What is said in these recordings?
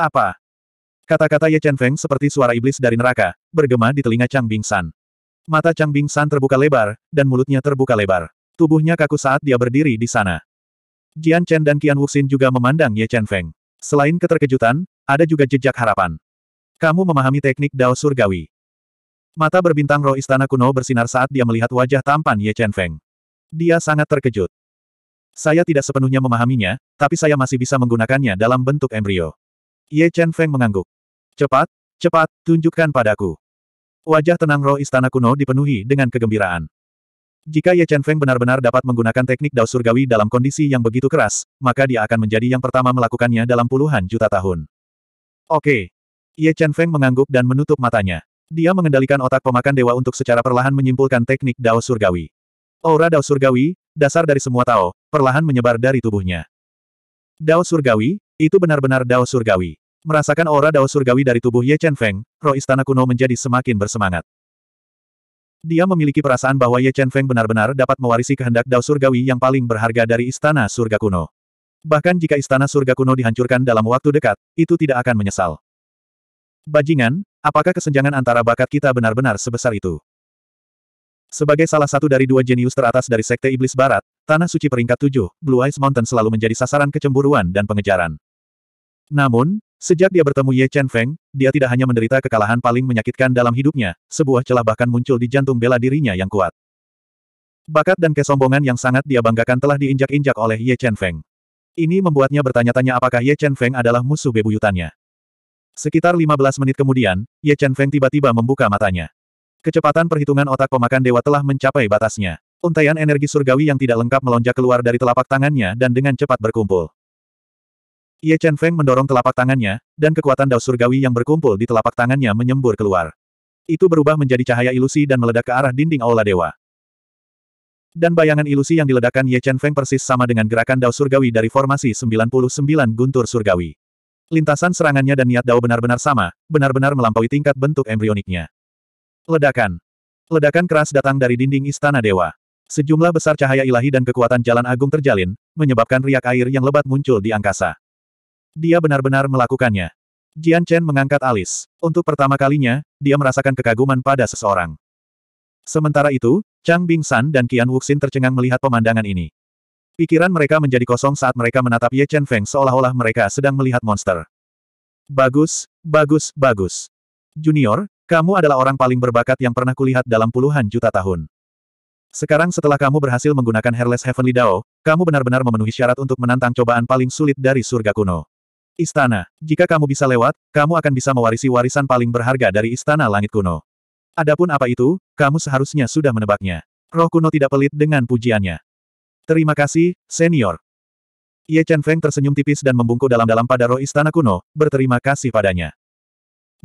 Apa? Kata-kata Ye Chen Feng seperti suara iblis dari neraka, bergema di telinga Chang Bing San. Mata Chang Bing San terbuka lebar, dan mulutnya terbuka lebar. Tubuhnya kaku saat dia berdiri di sana. Jian Chen dan Qian Wuxin juga memandang Ye Chen Feng. Selain keterkejutan, ada juga jejak harapan. Kamu memahami teknik Dao Surgawi. Mata berbintang roh istana kuno bersinar saat dia melihat wajah tampan Ye Chen Feng. Dia sangat terkejut. Saya tidak sepenuhnya memahaminya, tapi saya masih bisa menggunakannya dalam bentuk embrio. Ye Chen Feng mengangguk. Cepat, cepat, tunjukkan padaku. Wajah tenang roh istana kuno dipenuhi dengan kegembiraan. Jika Ye Chen Feng benar-benar dapat menggunakan teknik Dao Surgawi dalam kondisi yang begitu keras, maka dia akan menjadi yang pertama melakukannya dalam puluhan juta tahun. Oke. Ye Chen Feng mengangguk dan menutup matanya. Dia mengendalikan otak pemakan dewa untuk secara perlahan menyimpulkan teknik Dao Surgawi. Aura Dao Surgawi, dasar dari semua Tao, perlahan menyebar dari tubuhnya. Dao Surgawi, itu benar-benar Dao Surgawi. Merasakan aura dao surgawi dari tubuh Ye Chen Feng, roh istana kuno menjadi semakin bersemangat. Dia memiliki perasaan bahwa Ye Chen Feng benar-benar dapat mewarisi kehendak dao surgawi yang paling berharga dari istana surga kuno. Bahkan jika istana surga kuno dihancurkan dalam waktu dekat, itu tidak akan menyesal. Bajingan, apakah kesenjangan antara bakat kita benar-benar sebesar itu? Sebagai salah satu dari dua jenius teratas dari Sekte Iblis Barat, Tanah Suci peringkat 7, Blue Eyes Mountain selalu menjadi sasaran kecemburuan dan pengejaran. Namun, Sejak dia bertemu Ye Chen Feng, dia tidak hanya menderita kekalahan paling menyakitkan dalam hidupnya, sebuah celah bahkan muncul di jantung bela dirinya yang kuat. Bakat dan kesombongan yang sangat dia banggakan telah diinjak-injak oleh Ye Chen Feng. Ini membuatnya bertanya-tanya apakah Ye Chen Feng adalah musuh bebuyutannya. Sekitar 15 menit kemudian, Ye Chen Feng tiba-tiba membuka matanya. Kecepatan perhitungan otak pemakan dewa telah mencapai batasnya. Untaian energi surgawi yang tidak lengkap melonjak keluar dari telapak tangannya dan dengan cepat berkumpul. Ye Chen Feng mendorong telapak tangannya, dan kekuatan dao surgawi yang berkumpul di telapak tangannya menyembur keluar. Itu berubah menjadi cahaya ilusi dan meledak ke arah dinding aula dewa. Dan bayangan ilusi yang diledakkan Ye Chen Feng persis sama dengan gerakan dao surgawi dari formasi 99 guntur surgawi. Lintasan serangannya dan niat dao benar-benar sama, benar-benar melampaui tingkat bentuk embrioniknya. Ledakan. Ledakan keras datang dari dinding istana dewa. Sejumlah besar cahaya ilahi dan kekuatan jalan agung terjalin, menyebabkan riak air yang lebat muncul di angkasa. Dia benar-benar melakukannya. Jian Chen mengangkat alis. Untuk pertama kalinya, dia merasakan kekaguman pada seseorang. Sementara itu, Chang Bing San dan Qian Wuxin tercengang melihat pemandangan ini. Pikiran mereka menjadi kosong saat mereka menatap Ye Chen Feng seolah-olah mereka sedang melihat monster. Bagus, bagus, bagus. Junior, kamu adalah orang paling berbakat yang pernah kulihat dalam puluhan juta tahun. Sekarang setelah kamu berhasil menggunakan Hairless Heavenly Dao, kamu benar-benar memenuhi syarat untuk menantang cobaan paling sulit dari surga kuno. Istana. Jika kamu bisa lewat, kamu akan bisa mewarisi warisan paling berharga dari Istana Langit Kuno. Adapun apa itu, kamu seharusnya sudah menebaknya. Roh kuno tidak pelit dengan pujiannya. Terima kasih, senior. Ye Chen Feng tersenyum tipis dan membungkuk dalam-dalam pada roh istana kuno, berterima kasih padanya.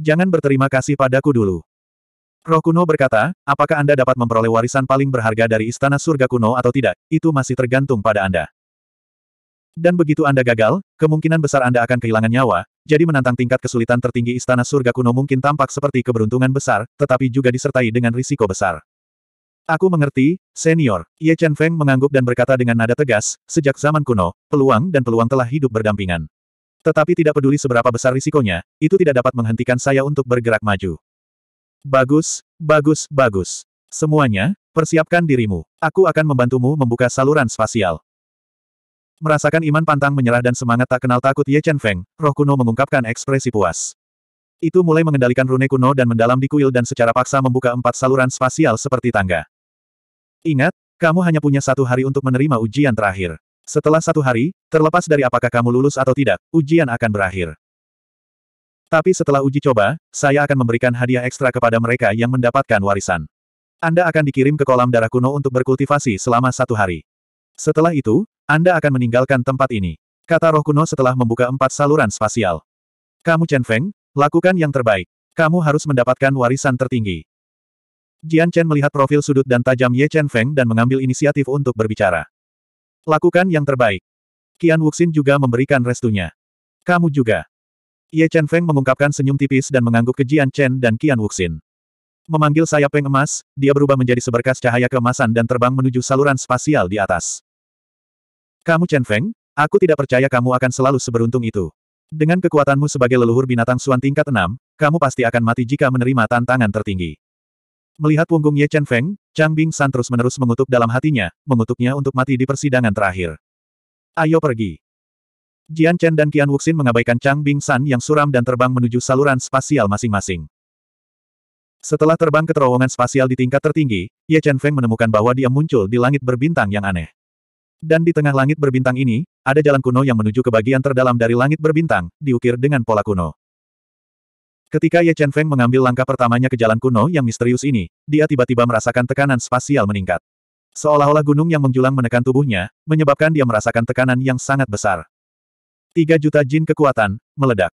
Jangan berterima kasih padaku dulu. Roh kuno berkata, apakah Anda dapat memperoleh warisan paling berharga dari istana surga kuno atau tidak, itu masih tergantung pada Anda. Dan begitu Anda gagal, kemungkinan besar Anda akan kehilangan nyawa, jadi menantang tingkat kesulitan tertinggi Istana Surga Kuno mungkin tampak seperti keberuntungan besar, tetapi juga disertai dengan risiko besar. Aku mengerti, senior. Ye Chen Feng mengangguk dan berkata dengan nada tegas, sejak zaman kuno, peluang dan peluang telah hidup berdampingan. Tetapi tidak peduli seberapa besar risikonya, itu tidak dapat menghentikan saya untuk bergerak maju. Bagus, bagus, bagus. Semuanya, persiapkan dirimu. Aku akan membantumu membuka saluran spasial. Merasakan iman pantang menyerah dan semangat tak kenal takut Ye Chen Feng, roh kuno mengungkapkan ekspresi puas. Itu mulai mengendalikan rune kuno dan mendalam di kuil dan secara paksa membuka empat saluran spasial seperti tangga. Ingat, kamu hanya punya satu hari untuk menerima ujian terakhir. Setelah satu hari, terlepas dari apakah kamu lulus atau tidak, ujian akan berakhir. Tapi setelah uji coba, saya akan memberikan hadiah ekstra kepada mereka yang mendapatkan warisan. Anda akan dikirim ke kolam darah kuno untuk berkultivasi selama satu hari. Setelah itu, Anda akan meninggalkan tempat ini. Kata roh kuno setelah membuka empat saluran spasial. Kamu Chen Feng, lakukan yang terbaik. Kamu harus mendapatkan warisan tertinggi. Jian Chen melihat profil sudut dan tajam Ye Chen Feng dan mengambil inisiatif untuk berbicara. Lakukan yang terbaik. Qian Wuxin juga memberikan restunya. Kamu juga. Ye Chen Feng mengungkapkan senyum tipis dan mengangguk ke Jian Chen dan Qian Wuxin. Memanggil sayap peng emas, dia berubah menjadi seberkas cahaya kemasan dan terbang menuju saluran spasial di atas. Kamu Chen Feng, aku tidak percaya kamu akan selalu seberuntung itu. Dengan kekuatanmu sebagai leluhur binatang suan tingkat 6, kamu pasti akan mati jika menerima tantangan tertinggi. Melihat punggung Ye Chen Feng, Chang Bing San terus-menerus mengutuk dalam hatinya, mengutuknya untuk mati di persidangan terakhir. Ayo pergi. Jian Chen dan Qian Wuxin mengabaikan Chang Bing San yang suram dan terbang menuju saluran spasial masing-masing. Setelah terbang ke terowongan spasial di tingkat tertinggi, Ye Chen Feng menemukan bahwa dia muncul di langit berbintang yang aneh. Dan di tengah langit berbintang ini, ada jalan kuno yang menuju ke bagian terdalam dari langit berbintang, diukir dengan pola kuno. Ketika Ye Chen Feng mengambil langkah pertamanya ke jalan kuno yang misterius ini, dia tiba-tiba merasakan tekanan spasial meningkat. Seolah-olah gunung yang menjulang menekan tubuhnya, menyebabkan dia merasakan tekanan yang sangat besar. Tiga juta jin kekuatan, meledak.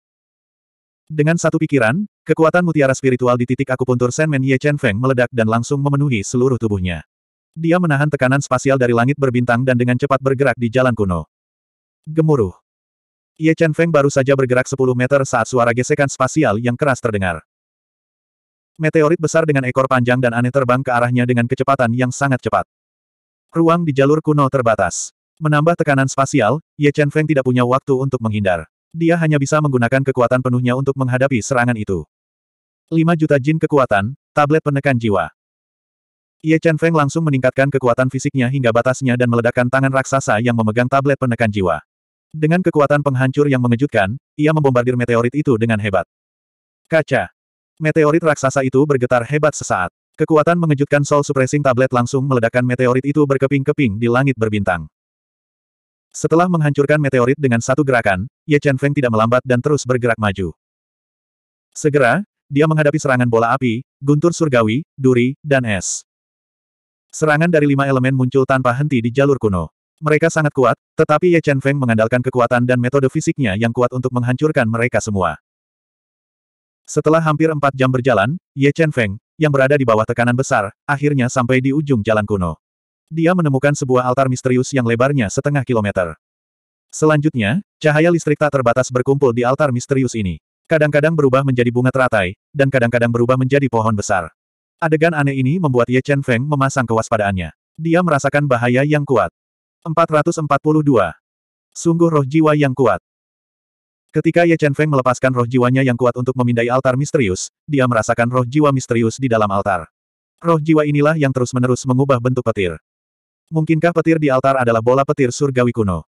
Dengan satu pikiran, kekuatan mutiara spiritual di titik akupuntur Senmen Ye Chen Feng meledak dan langsung memenuhi seluruh tubuhnya. Dia menahan tekanan spasial dari langit berbintang dan dengan cepat bergerak di jalan kuno. Gemuruh. Ye Chen Feng baru saja bergerak 10 meter saat suara gesekan spasial yang keras terdengar. Meteorit besar dengan ekor panjang dan aneh terbang ke arahnya dengan kecepatan yang sangat cepat. Ruang di jalur kuno terbatas. Menambah tekanan spasial, Ye Chen Feng tidak punya waktu untuk menghindar. Dia hanya bisa menggunakan kekuatan penuhnya untuk menghadapi serangan itu. 5 juta jin kekuatan, tablet penekan jiwa. Ye Chen Feng langsung meningkatkan kekuatan fisiknya hingga batasnya dan meledakkan tangan raksasa yang memegang tablet penekan jiwa. Dengan kekuatan penghancur yang mengejutkan, ia membombardir meteorit itu dengan hebat. Kaca. Meteorit raksasa itu bergetar hebat sesaat. Kekuatan mengejutkan Soul Suppressing Tablet langsung meledakkan meteorit itu berkeping-keping di langit berbintang. Setelah menghancurkan meteorit dengan satu gerakan, Ye Chen Feng tidak melambat dan terus bergerak maju. Segera, dia menghadapi serangan bola api, guntur surgawi, duri, dan es. Serangan dari lima elemen muncul tanpa henti di jalur kuno. Mereka sangat kuat, tetapi Ye Chen Feng mengandalkan kekuatan dan metode fisiknya yang kuat untuk menghancurkan mereka semua. Setelah hampir empat jam berjalan, Ye Chen Feng, yang berada di bawah tekanan besar, akhirnya sampai di ujung jalan kuno. Dia menemukan sebuah altar misterius yang lebarnya setengah kilometer. Selanjutnya, cahaya listrik tak terbatas berkumpul di altar misterius ini. Kadang-kadang berubah menjadi bunga teratai, dan kadang-kadang berubah menjadi pohon besar. Adegan aneh ini membuat Ye Chen Feng memasang kewaspadaannya. Dia merasakan bahaya yang kuat. 442. Sungguh roh jiwa yang kuat. Ketika Ye Chen Feng melepaskan roh jiwanya yang kuat untuk memindai altar misterius, dia merasakan roh jiwa misterius di dalam altar. Roh jiwa inilah yang terus-menerus mengubah bentuk petir. Mungkinkah petir di altar adalah bola petir surgawi kuno?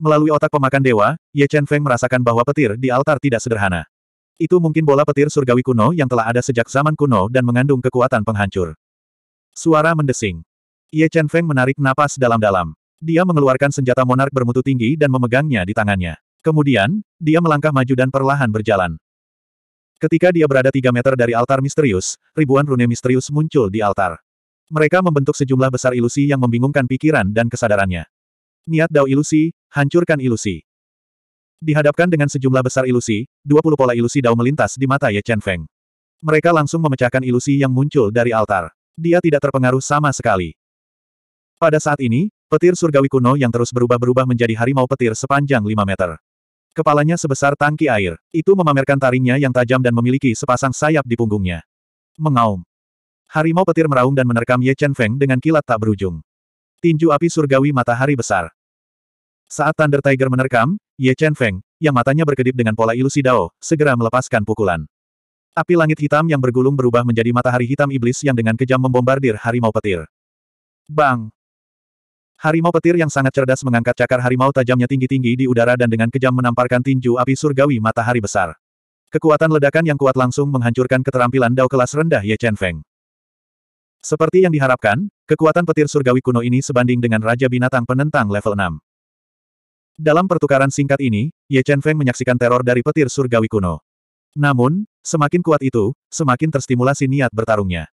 Melalui otak pemakan dewa, Ye Chen Feng merasakan bahwa petir di altar tidak sederhana. Itu mungkin bola petir surgawi kuno yang telah ada sejak zaman kuno dan mengandung kekuatan penghancur. Suara mendesing. Ye Chen Feng menarik napas dalam-dalam. Dia mengeluarkan senjata monark bermutu tinggi dan memegangnya di tangannya. Kemudian, dia melangkah maju dan perlahan berjalan. Ketika dia berada tiga meter dari altar misterius, ribuan rune misterius muncul di altar. Mereka membentuk sejumlah besar ilusi yang membingungkan pikiran dan kesadarannya. Niat Dao ilusi, hancurkan ilusi. Dihadapkan dengan sejumlah besar ilusi, 20 pola ilusi Dao melintas di mata Ye Chen Feng. Mereka langsung memecahkan ilusi yang muncul dari altar. Dia tidak terpengaruh sama sekali. Pada saat ini, petir surgawi kuno yang terus berubah-berubah menjadi harimau petir sepanjang 5 meter. Kepalanya sebesar tangki air. Itu memamerkan taringnya yang tajam dan memiliki sepasang sayap di punggungnya. Mengaum. Harimau petir meraung dan menerkam Ye Chen Feng dengan kilat tak berujung. Tinju api surgawi matahari besar. Saat Thunder Tiger menerkam, Ye Chen Feng, yang matanya berkedip dengan pola ilusi Dao, segera melepaskan pukulan. Api langit hitam yang bergulung berubah menjadi matahari hitam iblis yang dengan kejam membombardir harimau petir. Bang! Harimau petir yang sangat cerdas mengangkat cakar harimau tajamnya tinggi-tinggi di udara dan dengan kejam menamparkan tinju api surgawi matahari besar. Kekuatan ledakan yang kuat langsung menghancurkan keterampilan Dao kelas rendah Ye Chen Feng. Seperti yang diharapkan, kekuatan petir surgawi kuno ini sebanding dengan Raja Binatang penentang level 6. Dalam pertukaran singkat ini, Ye Chen Feng menyaksikan teror dari petir surgawi kuno. Namun, semakin kuat itu, semakin terstimulasi niat bertarungnya.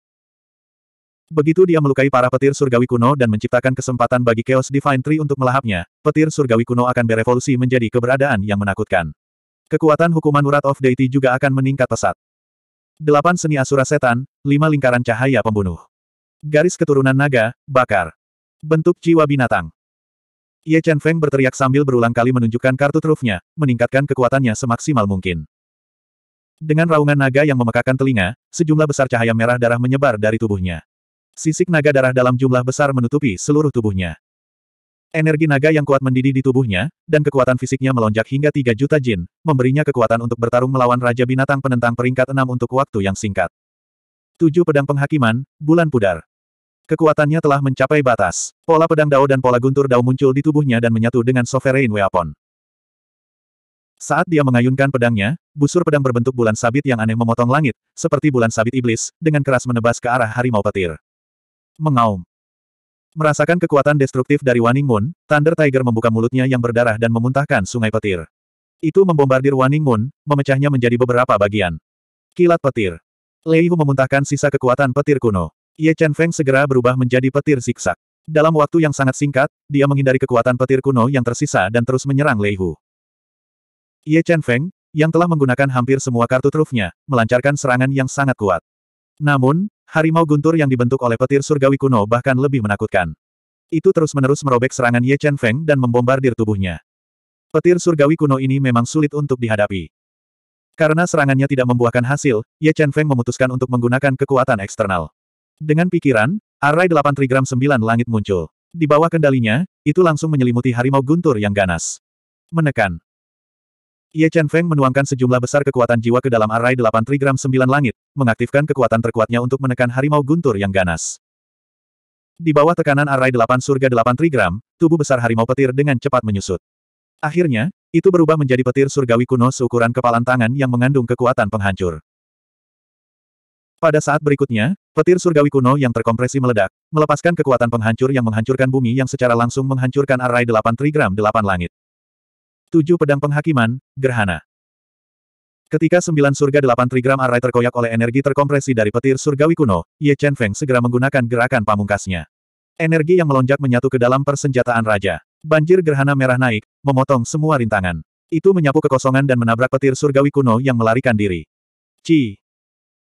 Begitu dia melukai para petir surgawi kuno dan menciptakan kesempatan bagi Chaos Divine Tree untuk melahapnya, petir surgawi kuno akan berevolusi menjadi keberadaan yang menakutkan. Kekuatan hukuman urat of deity juga akan meningkat pesat. Delapan seni asura setan, lima lingkaran cahaya pembunuh. Garis keturunan naga, bakar. Bentuk jiwa binatang. Ye Chen Feng berteriak sambil berulang kali menunjukkan kartu trufnya, meningkatkan kekuatannya semaksimal mungkin. Dengan raungan naga yang memekakan telinga, sejumlah besar cahaya merah darah menyebar dari tubuhnya. Sisik naga darah dalam jumlah besar menutupi seluruh tubuhnya. Energi naga yang kuat mendidih di tubuhnya, dan kekuatan fisiknya melonjak hingga 3 juta jin, memberinya kekuatan untuk bertarung melawan Raja Binatang Penentang peringkat 6 untuk waktu yang singkat. Tujuh pedang penghakiman, bulan pudar. Kekuatannya telah mencapai batas. Pola pedang Dao dan pola guntur Dao muncul di tubuhnya dan menyatu dengan Sovereign Weapon. Saat dia mengayunkan pedangnya, busur pedang berbentuk bulan sabit yang aneh memotong langit, seperti bulan sabit iblis, dengan keras menebas ke arah harimau petir. Mengaum. Merasakan kekuatan destruktif dari Waning Moon, Thunder Tiger membuka mulutnya yang berdarah dan memuntahkan sungai petir. Itu membombardir Waning Moon, memecahnya menjadi beberapa bagian. Kilat petir. Lei Hu memuntahkan sisa kekuatan petir kuno. Ye Chen Feng segera berubah menjadi petir siksak. Dalam waktu yang sangat singkat, dia menghindari kekuatan petir kuno yang tersisa dan terus menyerang Lei Hu. Ye Chen Feng, yang telah menggunakan hampir semua kartu trufnya, melancarkan serangan yang sangat kuat. Namun, harimau guntur yang dibentuk oleh petir surgawi kuno bahkan lebih menakutkan. Itu terus-menerus merobek serangan Ye Chen Feng dan membombardir tubuhnya. Petir surgawi kuno ini memang sulit untuk dihadapi. Karena serangannya tidak membuahkan hasil, Ye Chen Feng memutuskan untuk menggunakan kekuatan eksternal. Dengan pikiran, array 8 trigram 9 langit muncul. Di bawah kendalinya, itu langsung menyelimuti harimau guntur yang ganas. Menekan. Ye Chen Feng menuangkan sejumlah besar kekuatan jiwa ke dalam array 8 trigram 9 langit, mengaktifkan kekuatan terkuatnya untuk menekan harimau guntur yang ganas. Di bawah tekanan array 8 surga 8 trigram, tubuh besar harimau petir dengan cepat menyusut. Akhirnya, itu berubah menjadi petir surgawi kuno seukuran kepalan tangan yang mengandung kekuatan penghancur. Pada saat berikutnya, petir surgawi kuno yang terkompresi meledak, melepaskan kekuatan penghancur yang menghancurkan bumi yang secara langsung menghancurkan arai delapan trigram delapan langit. Tujuh pedang penghakiman, gerhana. Ketika sembilan surga delapan trigram arai terkoyak oleh energi terkompresi dari petir surgawi kuno, Ye Chen Feng segera menggunakan gerakan pamungkasnya. Energi yang melonjak menyatu ke dalam persenjataan raja. Banjir gerhana merah naik, memotong semua rintangan. Itu menyapu kekosongan dan menabrak petir surgawi kuno yang melarikan diri. Ci!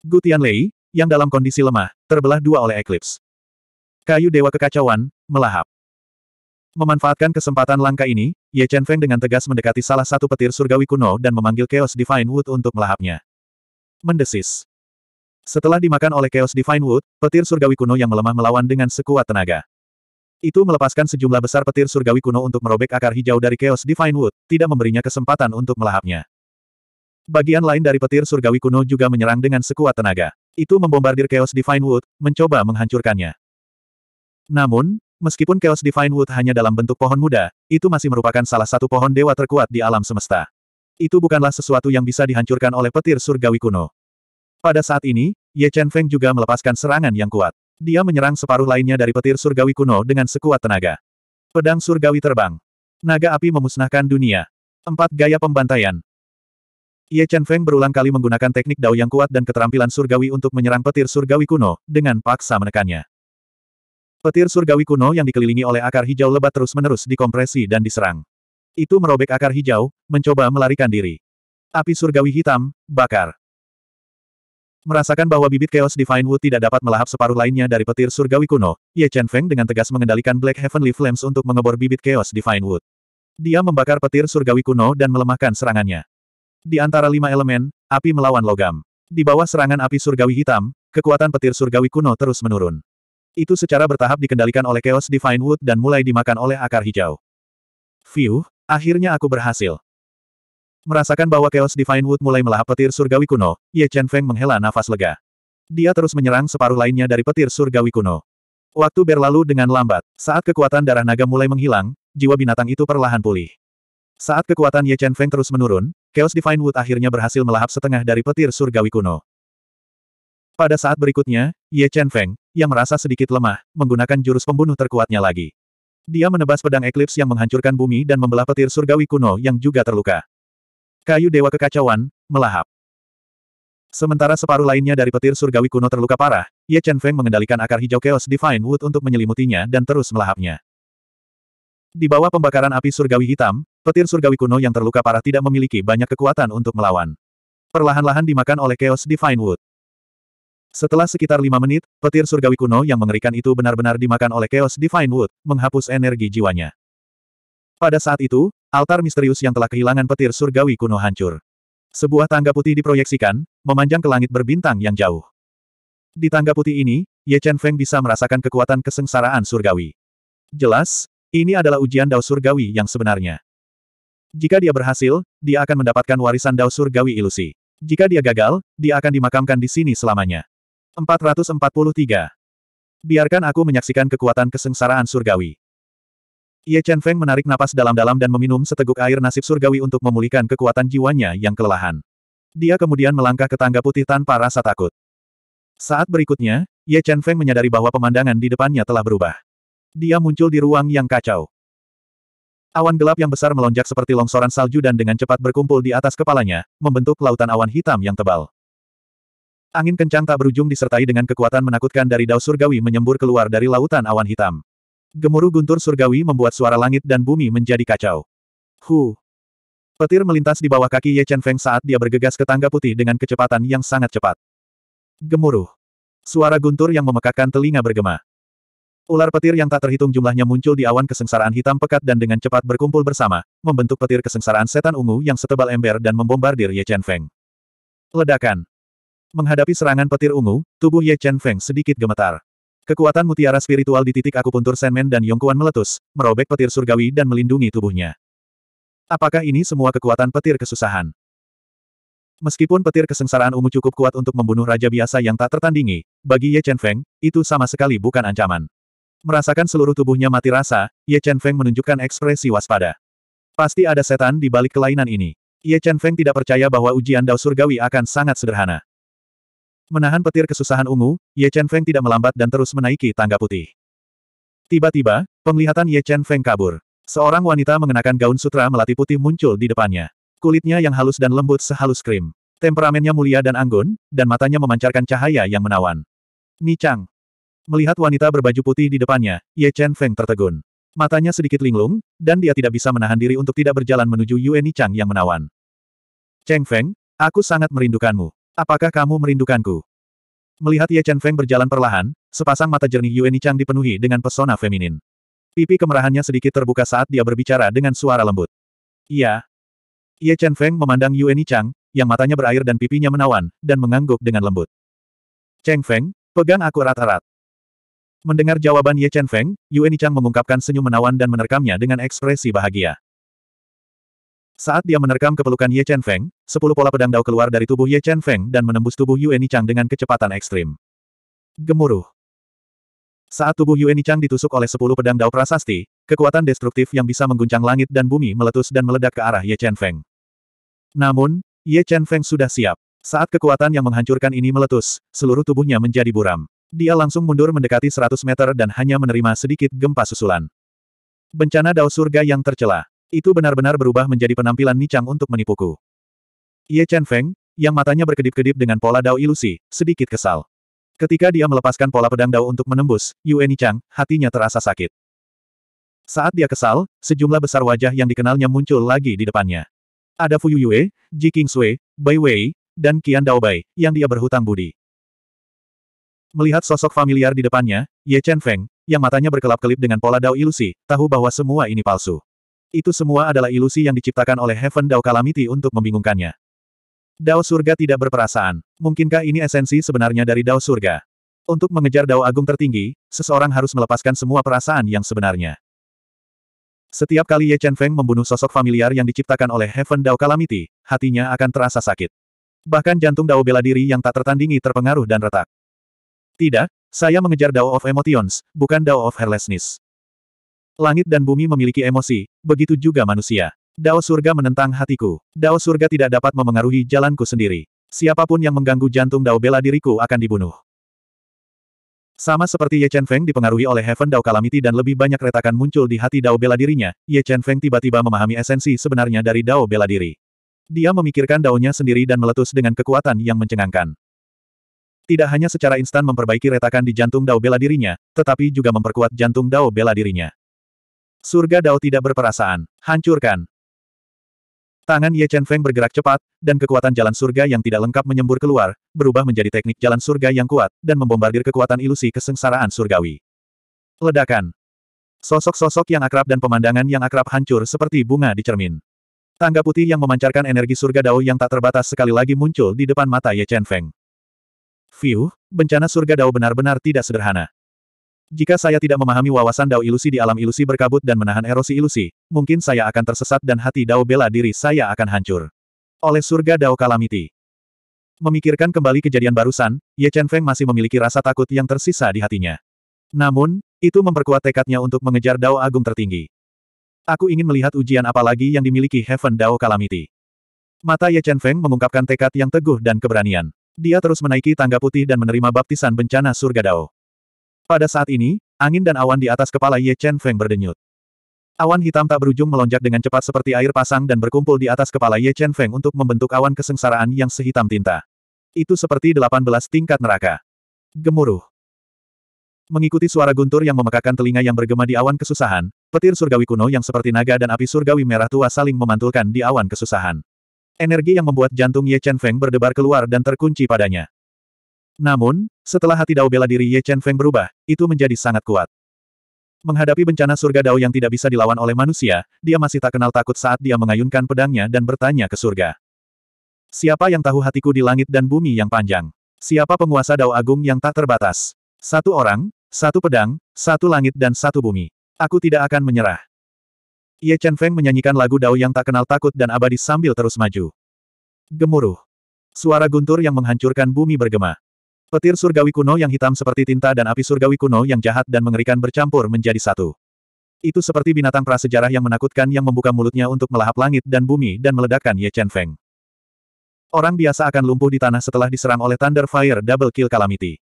Gu Tianlei, yang dalam kondisi lemah, terbelah dua oleh Eclipse. Kayu Dewa Kekacauan, melahap. Memanfaatkan kesempatan langka ini, Ye Chen Feng dengan tegas mendekati salah satu petir surgawi kuno dan memanggil Chaos Divine Wood untuk melahapnya. Mendesis. Setelah dimakan oleh Chaos Divine Wood, petir surgawi kuno yang melemah melawan dengan sekuat tenaga. Itu melepaskan sejumlah besar petir surgawi kuno untuk merobek akar hijau dari Chaos Divine Wood, tidak memberinya kesempatan untuk melahapnya. Bagian lain dari petir surgawi kuno juga menyerang dengan sekuat tenaga. Itu membombardir Chaos Divine Wood, mencoba menghancurkannya. Namun, meskipun Chaos Divine Wood hanya dalam bentuk pohon muda, itu masih merupakan salah satu pohon dewa terkuat di alam semesta. Itu bukanlah sesuatu yang bisa dihancurkan oleh petir surgawi kuno. Pada saat ini, Ye Chen Feng juga melepaskan serangan yang kuat. Dia menyerang separuh lainnya dari petir surgawi kuno dengan sekuat tenaga. Pedang surgawi terbang. Naga api memusnahkan dunia. Empat gaya pembantaian. Ye Chen Feng berulang kali menggunakan teknik dao yang kuat dan keterampilan surgawi untuk menyerang petir surgawi kuno, dengan paksa menekannya. Petir surgawi kuno yang dikelilingi oleh akar hijau lebat terus-menerus dikompresi dan diserang. Itu merobek akar hijau, mencoba melarikan diri. Api surgawi hitam, bakar. Merasakan bahwa bibit Chaos Divine Wood tidak dapat melahap separuh lainnya dari petir surgawi kuno, Ye Chen Feng dengan tegas mengendalikan Black Heavenly Flames untuk mengebor bibit Chaos Divine Wood. Dia membakar petir surgawi kuno dan melemahkan serangannya. Di antara lima elemen, api melawan logam. Di bawah serangan api surgawi hitam, kekuatan petir surgawi kuno terus menurun. Itu secara bertahap dikendalikan oleh Chaos Divine Wood dan mulai dimakan oleh akar hijau. Fiuh, akhirnya aku berhasil. Merasakan bahwa Chaos Divine Wood mulai melahap petir surgawi kuno, Ye Chen Feng menghela nafas lega. Dia terus menyerang separuh lainnya dari petir surgawi kuno. Waktu berlalu dengan lambat, saat kekuatan darah naga mulai menghilang, jiwa binatang itu perlahan pulih. Saat kekuatan Ye Chen Feng terus menurun, Chaos Divine Wood akhirnya berhasil melahap setengah dari petir surgawi kuno. Pada saat berikutnya, Ye Chen Feng, yang merasa sedikit lemah, menggunakan jurus pembunuh terkuatnya lagi. Dia menebas pedang eklips yang menghancurkan bumi dan membelah petir surgawi kuno yang juga terluka. Kayu Dewa Kekacauan, melahap. Sementara separuh lainnya dari petir surgawi kuno terluka parah, Ye Chen Feng mengendalikan akar hijau Chaos Divine Wood untuk menyelimutinya dan terus melahapnya. Di bawah pembakaran api surgawi hitam, petir surgawi kuno yang terluka parah tidak memiliki banyak kekuatan untuk melawan. Perlahan-lahan dimakan oleh Chaos Divine Wood. Setelah sekitar lima menit, petir surgawi kuno yang mengerikan itu benar-benar dimakan oleh Chaos Divine Wood, menghapus energi jiwanya. Pada saat itu, altar misterius yang telah kehilangan petir surgawi kuno hancur. Sebuah tangga putih diproyeksikan, memanjang ke langit berbintang yang jauh. Di tangga putih ini, Ye Chen Feng bisa merasakan kekuatan kesengsaraan surgawi. Jelas, ini adalah ujian Dao Surgawi yang sebenarnya. Jika dia berhasil, dia akan mendapatkan warisan Dao Surgawi ilusi. Jika dia gagal, dia akan dimakamkan di sini selamanya. 443. Biarkan aku menyaksikan kekuatan kesengsaraan surgawi. Ye Chen Feng menarik napas dalam-dalam dan meminum seteguk air nasib surgawi untuk memulihkan kekuatan jiwanya yang kelelahan. Dia kemudian melangkah ke tangga putih tanpa rasa takut. Saat berikutnya, Ye Chen Feng menyadari bahwa pemandangan di depannya telah berubah. Dia muncul di ruang yang kacau. Awan gelap yang besar melonjak seperti longsoran salju dan dengan cepat berkumpul di atas kepalanya, membentuk lautan awan hitam yang tebal. Angin kencang tak berujung disertai dengan kekuatan menakutkan dari dao surgawi menyembur keluar dari lautan awan hitam. Gemuruh guntur surgawi membuat suara langit dan bumi menjadi kacau. Hu! Petir melintas di bawah kaki Ye Chen Feng saat dia bergegas ke tangga putih dengan kecepatan yang sangat cepat. Gemuruh! Suara guntur yang memekakkan telinga bergema. Ular petir yang tak terhitung jumlahnya muncul di awan kesengsaraan hitam pekat dan dengan cepat berkumpul bersama, membentuk petir kesengsaraan setan ungu yang setebal ember dan membombardir Ye Chen Feng. Ledakan. Menghadapi serangan petir ungu, tubuh Ye Chen Feng sedikit gemetar. Kekuatan mutiara spiritual di titik akupuntur Senmen dan Yongkuan meletus, merobek petir surgawi dan melindungi tubuhnya. Apakah ini semua kekuatan petir kesusahan? Meskipun petir kesengsaraan ungu cukup kuat untuk membunuh raja biasa yang tak tertandingi, bagi Ye Chen Feng, itu sama sekali bukan ancaman. Merasakan seluruh tubuhnya mati rasa, Ye Chen Feng menunjukkan ekspresi waspada. Pasti ada setan di balik kelainan ini. Ye Chen Feng tidak percaya bahwa ujian Dao Surgawi akan sangat sederhana. Menahan petir kesusahan ungu, Ye Chen Feng tidak melambat dan terus menaiki tangga putih. Tiba-tiba, penglihatan Ye Chen Feng kabur. Seorang wanita mengenakan gaun sutra melati putih muncul di depannya. Kulitnya yang halus dan lembut sehalus krim. Temperamennya mulia dan anggun, dan matanya memancarkan cahaya yang menawan. Ni Chang, Melihat wanita berbaju putih di depannya, Ye Chen Feng tertegun. Matanya sedikit linglung, dan dia tidak bisa menahan diri untuk tidak berjalan menuju Yueni Chang yang menawan. Cheng Feng, aku sangat merindukanmu. Apakah kamu merindukanku? Melihat Ye Chen Feng berjalan perlahan, sepasang mata jernih Yueni Chang dipenuhi dengan pesona feminin. Pipi kemerahannya sedikit terbuka saat dia berbicara dengan suara lembut. Iya. Ye Chen Feng memandang Yueni Chang, yang matanya berair dan pipinya menawan, dan mengangguk dengan lembut. Cheng Feng, pegang aku erat-erat. Mendengar jawaban Ye Chen Feng, Yue Nichang mengungkapkan senyum menawan dan menerkamnya dengan ekspresi bahagia. Saat dia menerkam kepelukan Ye Chen Feng, sepuluh pola pedang dao keluar dari tubuh Ye Chen Feng dan menembus tubuh Yue Nichang dengan kecepatan ekstrim. Gemuruh. Saat tubuh Yue Nichang ditusuk oleh sepuluh pedang dao prasasti, kekuatan destruktif yang bisa mengguncang langit dan bumi meletus dan meledak ke arah Ye Chen Feng. Namun, Ye Chen Feng sudah siap. Saat kekuatan yang menghancurkan ini meletus, seluruh tubuhnya menjadi buram. Dia langsung mundur mendekati 100 meter dan hanya menerima sedikit gempa susulan. Bencana Dao Surga yang tercela. Itu benar-benar berubah menjadi penampilan Nicang untuk menipuku. Ye Chen Feng, yang matanya berkedip-kedip dengan pola Dao ilusi, sedikit kesal. Ketika dia melepaskan pola pedang Dao untuk menembus, Yue Nicang, hatinya terasa sakit. Saat dia kesal, sejumlah besar wajah yang dikenalnya muncul lagi di depannya. Ada Fuyu Yue, Ji King Sui, Bai Wei, dan Qian Bai yang dia berhutang budi. Melihat sosok familiar di depannya, Ye Chen Feng, yang matanya berkelap-kelip dengan pola dao ilusi, tahu bahwa semua ini palsu. Itu semua adalah ilusi yang diciptakan oleh Heaven Dao Calamity untuk membingungkannya. Dao surga tidak berperasaan. Mungkinkah ini esensi sebenarnya dari dao surga? Untuk mengejar dao agung tertinggi, seseorang harus melepaskan semua perasaan yang sebenarnya. Setiap kali Ye Chen Feng membunuh sosok familiar yang diciptakan oleh Heaven Dao Calamity, hatinya akan terasa sakit. Bahkan jantung dao bela diri yang tak tertandingi terpengaruh dan retak. Tidak, saya mengejar Dao of Emotions, bukan Dao of Herlessness. Langit dan bumi memiliki emosi, begitu juga manusia. Dao surga menentang hatiku. Dao surga tidak dapat memengaruhi jalanku sendiri. Siapapun yang mengganggu jantung Dao bela diriku akan dibunuh. Sama seperti Ye Chen Feng dipengaruhi oleh Heaven Dao Calamity dan lebih banyak retakan muncul di hati Dao bela dirinya, Ye Chen Feng tiba-tiba memahami esensi sebenarnya dari Dao bela diri. Dia memikirkan dao sendiri dan meletus dengan kekuatan yang mencengangkan. Tidak hanya secara instan memperbaiki retakan di jantung dao bela dirinya, tetapi juga memperkuat jantung dao bela dirinya. Surga dao tidak berperasaan. Hancurkan. Tangan Ye Chen Feng bergerak cepat, dan kekuatan jalan surga yang tidak lengkap menyembur keluar, berubah menjadi teknik jalan surga yang kuat, dan membombardir kekuatan ilusi kesengsaraan surgawi. Ledakan. Sosok-sosok yang akrab dan pemandangan yang akrab hancur seperti bunga di cermin. Tangga putih yang memancarkan energi surga dao yang tak terbatas sekali lagi muncul di depan mata Ye Chen Feng. View, bencana surga Dao benar-benar tidak sederhana. Jika saya tidak memahami wawasan Dao ilusi di alam ilusi berkabut dan menahan erosi ilusi, mungkin saya akan tersesat dan hati Dao bela diri saya akan hancur. Oleh surga Dao Kalamiti. Memikirkan kembali kejadian barusan, Ye Chen Feng masih memiliki rasa takut yang tersisa di hatinya. Namun, itu memperkuat tekadnya untuk mengejar Dao Agung tertinggi. Aku ingin melihat ujian apa lagi yang dimiliki Heaven Dao Kalamiti. Mata Ye Chen Feng mengungkapkan tekad yang teguh dan keberanian. Dia terus menaiki tangga putih dan menerima baptisan bencana surga Dao. Pada saat ini, angin dan awan di atas kepala Ye Chen Feng berdenyut. Awan hitam tak berujung melonjak dengan cepat seperti air pasang dan berkumpul di atas kepala Ye Chen Feng untuk membentuk awan kesengsaraan yang sehitam tinta. Itu seperti 18 tingkat neraka. Gemuruh. Mengikuti suara guntur yang memekakan telinga yang bergema di awan kesusahan, petir surgawi kuno yang seperti naga dan api surgawi merah tua saling memantulkan di awan kesusahan. Energi yang membuat jantung Ye Chen Feng berdebar keluar dan terkunci padanya. Namun, setelah hati Dao bela diri Ye Chen Feng berubah, itu menjadi sangat kuat. Menghadapi bencana surga Dao yang tidak bisa dilawan oleh manusia, dia masih tak kenal takut saat dia mengayunkan pedangnya dan bertanya ke surga. Siapa yang tahu hatiku di langit dan bumi yang panjang? Siapa penguasa Dao Agung yang tak terbatas? Satu orang, satu pedang, satu langit dan satu bumi. Aku tidak akan menyerah. Ye Chen Feng menyanyikan lagu Dao yang tak kenal takut dan abadi sambil terus maju. Gemuruh. Suara guntur yang menghancurkan bumi bergema. Petir surgawi kuno yang hitam seperti tinta dan api surgawi kuno yang jahat dan mengerikan bercampur menjadi satu. Itu seperti binatang prasejarah yang menakutkan yang membuka mulutnya untuk melahap langit dan bumi dan meledakkan Ye Chen Feng. Orang biasa akan lumpuh di tanah setelah diserang oleh Thunder Fire Double Kill Calamity.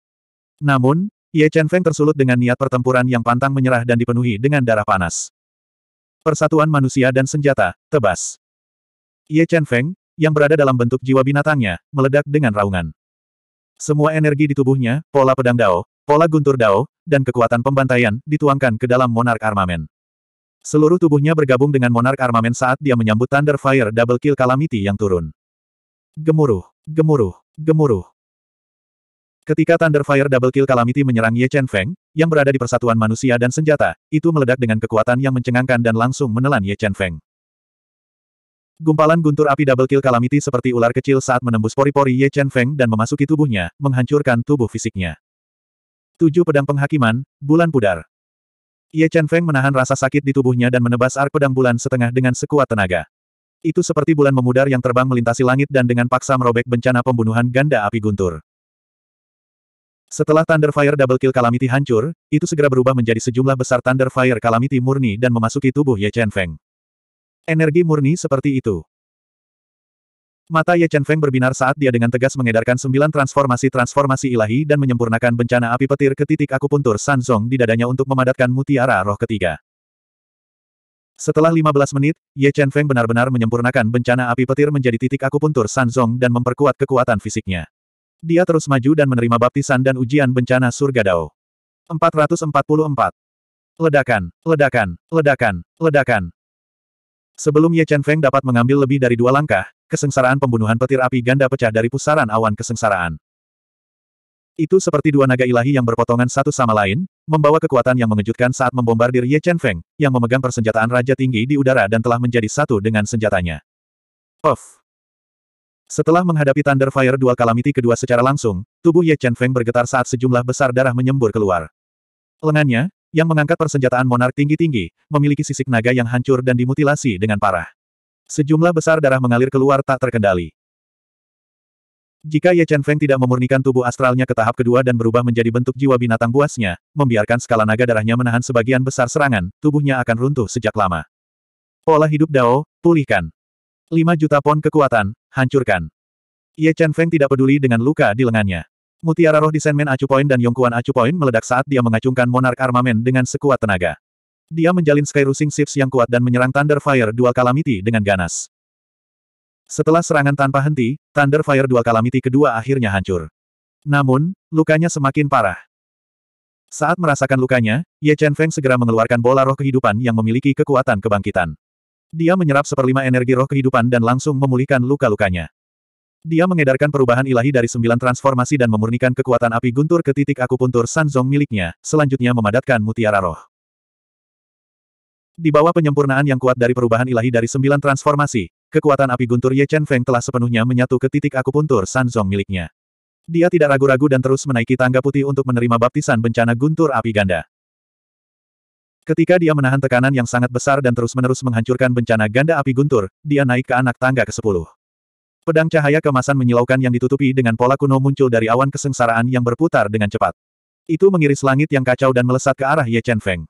Namun, Ye Chen Feng tersulut dengan niat pertempuran yang pantang menyerah dan dipenuhi dengan darah panas. Persatuan manusia dan senjata, tebas. Ye Chen Feng, yang berada dalam bentuk jiwa binatangnya, meledak dengan raungan. Semua energi di tubuhnya, pola pedang Dao, pola guntur Dao, dan kekuatan pembantaian, dituangkan ke dalam monark armamen. Seluruh tubuhnya bergabung dengan monark armamen saat dia menyambut Thunder Fire Double Kill Calamity yang turun. Gemuruh, gemuruh, gemuruh. Ketika Thunder Fire Double Kill Calamity menyerang Ye Chen Feng, yang berada di persatuan manusia dan senjata, itu meledak dengan kekuatan yang mencengangkan dan langsung menelan Ye Chen Feng. Gumpalan guntur api double kill Kalamiti seperti ular kecil saat menembus pori-pori Ye Chen Feng dan memasuki tubuhnya, menghancurkan tubuh fisiknya. Tujuh pedang penghakiman, bulan pudar. Ye Chen Feng menahan rasa sakit di tubuhnya dan menebas ark pedang bulan setengah dengan sekuat tenaga. Itu seperti bulan memudar yang terbang melintasi langit dan dengan paksa merobek bencana pembunuhan ganda api guntur. Setelah Thunderfire Double Kill Calamity hancur, itu segera berubah menjadi sejumlah besar Thunderfire Calamity murni dan memasuki tubuh Ye Chen Feng. Energi murni seperti itu. Mata Ye Chen Feng berbinar saat dia dengan tegas mengedarkan sembilan transformasi-transformasi ilahi dan menyempurnakan bencana api petir ke titik akupuntur Zong di dadanya untuk memadatkan mutiara roh ketiga. Setelah 15 menit, Ye Chen Feng benar-benar menyempurnakan bencana api petir menjadi titik akupuntur Zong dan memperkuat kekuatan fisiknya. Dia terus maju dan menerima baptisan dan ujian bencana surga Dao. 444. Ledakan, ledakan, ledakan, ledakan. Sebelum Ye Chen Feng dapat mengambil lebih dari dua langkah, kesengsaraan pembunuhan petir api ganda pecah dari pusaran awan kesengsaraan. Itu seperti dua naga ilahi yang berpotongan satu sama lain, membawa kekuatan yang mengejutkan saat membombardir Ye Chen Feng, yang memegang persenjataan Raja Tinggi di udara dan telah menjadi satu dengan senjatanya. Puff! Setelah menghadapi Thunderfire dua kalamiti kedua secara langsung, tubuh Ye Chen Feng bergetar saat sejumlah besar darah menyembur keluar. Lengannya, yang mengangkat persenjataan monark tinggi-tinggi, memiliki sisik naga yang hancur dan dimutilasi dengan parah. Sejumlah besar darah mengalir keluar tak terkendali. Jika Ye Chen Feng tidak memurnikan tubuh astralnya ke tahap kedua dan berubah menjadi bentuk jiwa binatang buasnya, membiarkan skala naga darahnya menahan sebagian besar serangan, tubuhnya akan runtuh sejak lama. Pola hidup Dao, pulihkan. 5 juta pon kekuatan, hancurkan. Ye Chen Feng tidak peduli dengan luka di lengannya. Mutiara roh desain Acu Point dan Yongkuan Acu Point meledak saat dia mengacungkan Monark Armamen dengan sekuat tenaga. Dia menjalin Sky Rusing Ships yang kuat dan menyerang Thunder Fire Dual Calamity dengan ganas. Setelah serangan tanpa henti, Thunder Fire Dual Calamity kedua akhirnya hancur. Namun, lukanya semakin parah. Saat merasakan lukanya, Ye Chen Feng segera mengeluarkan bola roh kehidupan yang memiliki kekuatan kebangkitan. Dia menyerap seperlima energi roh kehidupan dan langsung memulihkan luka-lukanya. Dia mengedarkan perubahan ilahi dari sembilan transformasi dan memurnikan kekuatan api guntur ke titik akupuntur Sanzong miliknya, selanjutnya memadatkan mutiara roh. Di bawah penyempurnaan yang kuat dari perubahan ilahi dari sembilan transformasi, kekuatan api guntur Ye Chen Feng telah sepenuhnya menyatu ke titik akupuntur Sanzong miliknya. Dia tidak ragu-ragu dan terus menaiki tangga putih untuk menerima baptisan bencana guntur api ganda. Ketika dia menahan tekanan yang sangat besar dan terus-menerus menghancurkan bencana ganda api guntur, dia naik ke anak tangga ke-10. Pedang cahaya kemasan menyilaukan yang ditutupi dengan pola kuno muncul dari awan kesengsaraan yang berputar dengan cepat. Itu mengiris langit yang kacau dan melesat ke arah Ye Chen Feng.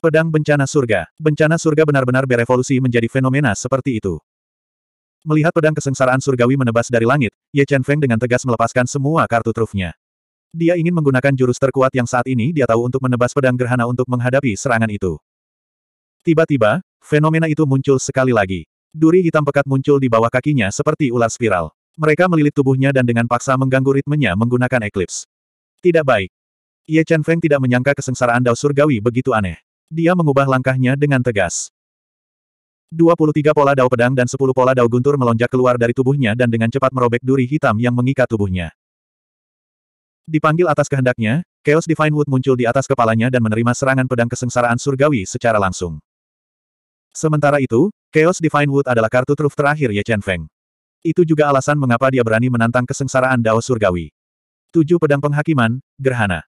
Pedang bencana surga. Bencana surga benar-benar berevolusi menjadi fenomena seperti itu. Melihat pedang kesengsaraan surgawi menebas dari langit, Ye Chen Feng dengan tegas melepaskan semua kartu trufnya. Dia ingin menggunakan jurus terkuat yang saat ini dia tahu untuk menebas pedang gerhana untuk menghadapi serangan itu. Tiba-tiba, fenomena itu muncul sekali lagi. Duri hitam pekat muncul di bawah kakinya seperti ular spiral. Mereka melilit tubuhnya dan dengan paksa mengganggu ritmenya menggunakan eclipse. Tidak baik. Ye Chen Feng tidak menyangka kesengsaraan Dao Surgawi begitu aneh. Dia mengubah langkahnya dengan tegas. 23 pola dao pedang dan 10 pola dao guntur melonjak keluar dari tubuhnya dan dengan cepat merobek duri hitam yang mengikat tubuhnya. Dipanggil atas kehendaknya, Chaos Divine Wood muncul di atas kepalanya dan menerima serangan pedang kesengsaraan surgawi secara langsung. Sementara itu, Chaos Divine Wood adalah kartu truf terakhir Ye Chen Feng. Itu juga alasan mengapa dia berani menantang kesengsaraan Dao Surgawi. Tujuh pedang penghakiman, gerhana.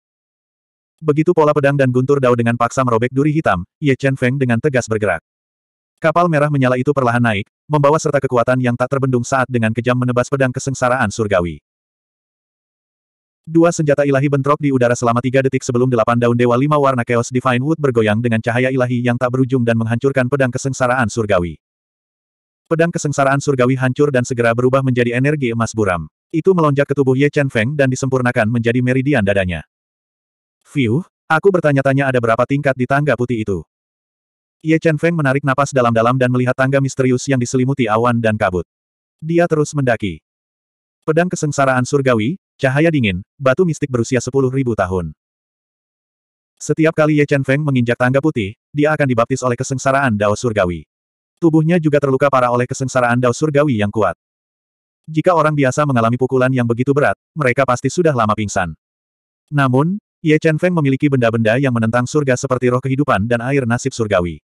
Begitu pola pedang dan guntur Dao dengan paksa merobek duri hitam, Ye Chen Feng dengan tegas bergerak. Kapal merah menyala itu perlahan naik, membawa serta kekuatan yang tak terbendung saat dengan kejam menebas pedang kesengsaraan surgawi. Dua senjata ilahi bentrok di udara selama tiga detik sebelum delapan daun dewa lima warna Chaos Divine Wood bergoyang dengan cahaya ilahi yang tak berujung dan menghancurkan pedang kesengsaraan surgawi. Pedang kesengsaraan surgawi hancur dan segera berubah menjadi energi emas buram. Itu melonjak ke tubuh Ye Chen Feng dan disempurnakan menjadi meridian dadanya. Fiu, aku bertanya-tanya ada berapa tingkat di tangga putih itu. Ye Chen Feng menarik napas dalam-dalam dan melihat tangga misterius yang diselimuti awan dan kabut. Dia terus mendaki. Pedang kesengsaraan surgawi, Cahaya dingin, batu mistik berusia 10.000 tahun. Setiap kali Ye Chen Feng menginjak tangga putih, dia akan dibaptis oleh kesengsaraan Dao Surgawi. Tubuhnya juga terluka parah oleh kesengsaraan Dao Surgawi yang kuat. Jika orang biasa mengalami pukulan yang begitu berat, mereka pasti sudah lama pingsan. Namun, Ye Chen Feng memiliki benda-benda yang menentang surga seperti roh kehidupan dan air nasib surgawi.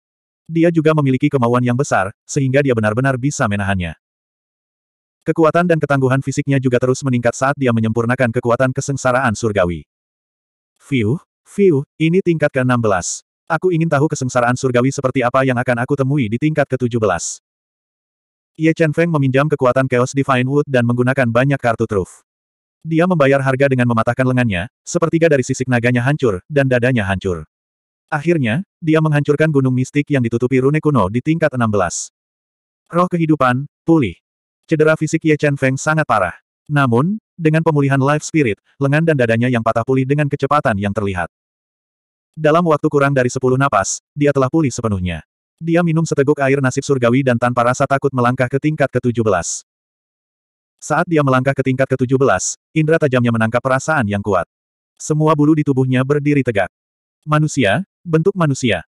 Dia juga memiliki kemauan yang besar, sehingga dia benar-benar bisa menahannya. Kekuatan dan ketangguhan fisiknya juga terus meningkat saat dia menyempurnakan kekuatan kesengsaraan surgawi. View, view, ini tingkat ke-16. Aku ingin tahu kesengsaraan surgawi seperti apa yang akan aku temui di tingkat ke-17. Ye Chen Feng meminjam kekuatan Chaos Divine Wood dan menggunakan banyak kartu truf. Dia membayar harga dengan mematahkan lengannya, sepertiga dari sisik naganya hancur, dan dadanya hancur. Akhirnya, dia menghancurkan gunung mistik yang ditutupi rune kuno di tingkat 16. Roh kehidupan, pulih. Cedera fisik Ye Chen Feng sangat parah. Namun, dengan pemulihan life spirit, lengan dan dadanya yang patah pulih dengan kecepatan yang terlihat. Dalam waktu kurang dari sepuluh napas, dia telah pulih sepenuhnya. Dia minum seteguk air nasib surgawi dan tanpa rasa takut melangkah ke tingkat ke-17. Saat dia melangkah ke tingkat ke-17, indera tajamnya menangkap perasaan yang kuat. Semua bulu di tubuhnya berdiri tegak. Manusia, bentuk manusia.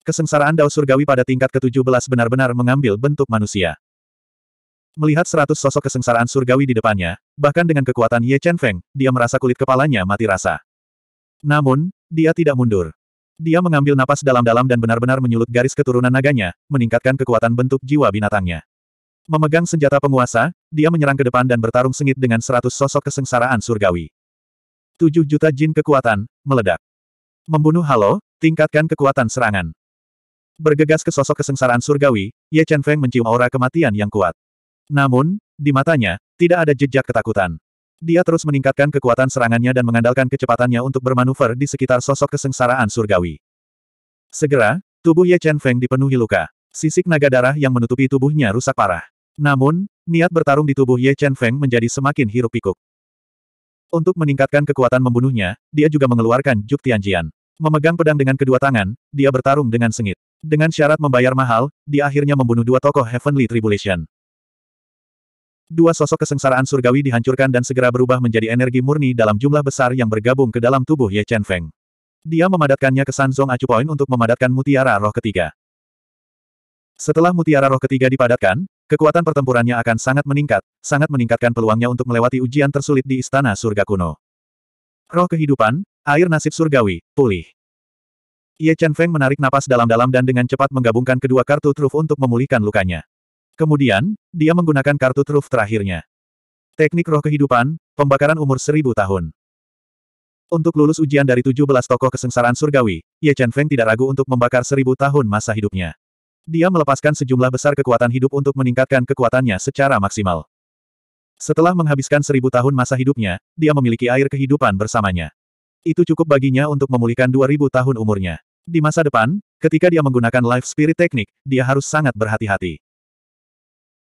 Kesengsaraan Dao Surgawi pada tingkat ke-17 benar-benar mengambil bentuk manusia. Melihat seratus sosok kesengsaraan surgawi di depannya, bahkan dengan kekuatan Ye Chen Feng, dia merasa kulit kepalanya mati rasa. Namun, dia tidak mundur. Dia mengambil napas dalam-dalam dan benar-benar menyulut garis keturunan naganya, meningkatkan kekuatan bentuk jiwa binatangnya. Memegang senjata penguasa, dia menyerang ke depan dan bertarung sengit dengan seratus sosok kesengsaraan surgawi. Tujuh juta jin kekuatan, meledak. Membunuh halo, tingkatkan kekuatan serangan. Bergegas ke sosok kesengsaraan surgawi, Ye Chen Feng mencium aura kematian yang kuat. Namun, di matanya, tidak ada jejak ketakutan. Dia terus meningkatkan kekuatan serangannya dan mengandalkan kecepatannya untuk bermanuver di sekitar sosok kesengsaraan surgawi. Segera, tubuh Ye Chen Feng dipenuhi luka. Sisik naga darah yang menutupi tubuhnya rusak parah. Namun, niat bertarung di tubuh Ye Chen Feng menjadi semakin hirup pikuk. Untuk meningkatkan kekuatan membunuhnya, dia juga mengeluarkan Juk Tianjian. Memegang pedang dengan kedua tangan, dia bertarung dengan sengit. Dengan syarat membayar mahal, dia akhirnya membunuh dua tokoh Heavenly Tribulation. Dua sosok kesengsaraan surgawi dihancurkan dan segera berubah menjadi energi murni dalam jumlah besar yang bergabung ke dalam tubuh Ye Chen Feng. Dia memadatkannya ke Sanzong Acu Point untuk memadatkan mutiara roh ketiga. Setelah mutiara roh ketiga dipadatkan, kekuatan pertempurannya akan sangat meningkat, sangat meningkatkan peluangnya untuk melewati ujian tersulit di Istana Surga Kuno. Roh kehidupan, air nasib surgawi, pulih. Ye Chen Feng menarik napas dalam-dalam dan dengan cepat menggabungkan kedua kartu truf untuk memulihkan lukanya. Kemudian, dia menggunakan kartu truf terakhirnya. Teknik roh kehidupan, pembakaran umur seribu tahun. Untuk lulus ujian dari 17 tokoh kesengsaraan surgawi, Ye Chen Feng tidak ragu untuk membakar seribu tahun masa hidupnya. Dia melepaskan sejumlah besar kekuatan hidup untuk meningkatkan kekuatannya secara maksimal. Setelah menghabiskan seribu tahun masa hidupnya, dia memiliki air kehidupan bersamanya. Itu cukup baginya untuk memulihkan 2000 tahun umurnya. Di masa depan, ketika dia menggunakan Life Spirit Teknik, dia harus sangat berhati-hati.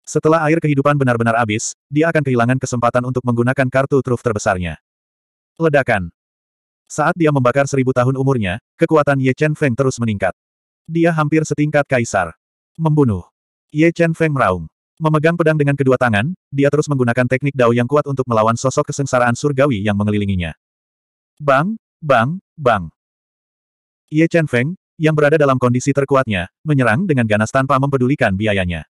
Setelah air kehidupan benar-benar habis, dia akan kehilangan kesempatan untuk menggunakan kartu truf terbesarnya. Ledakan. Saat dia membakar seribu tahun umurnya, kekuatan Ye Chen Feng terus meningkat. Dia hampir setingkat kaisar. Membunuh. Ye Chen Feng meraung. Memegang pedang dengan kedua tangan, dia terus menggunakan teknik dao yang kuat untuk melawan sosok kesengsaraan surgawi yang mengelilinginya. Bang, bang, bang. Ye Chen Feng, yang berada dalam kondisi terkuatnya, menyerang dengan ganas tanpa mempedulikan biayanya.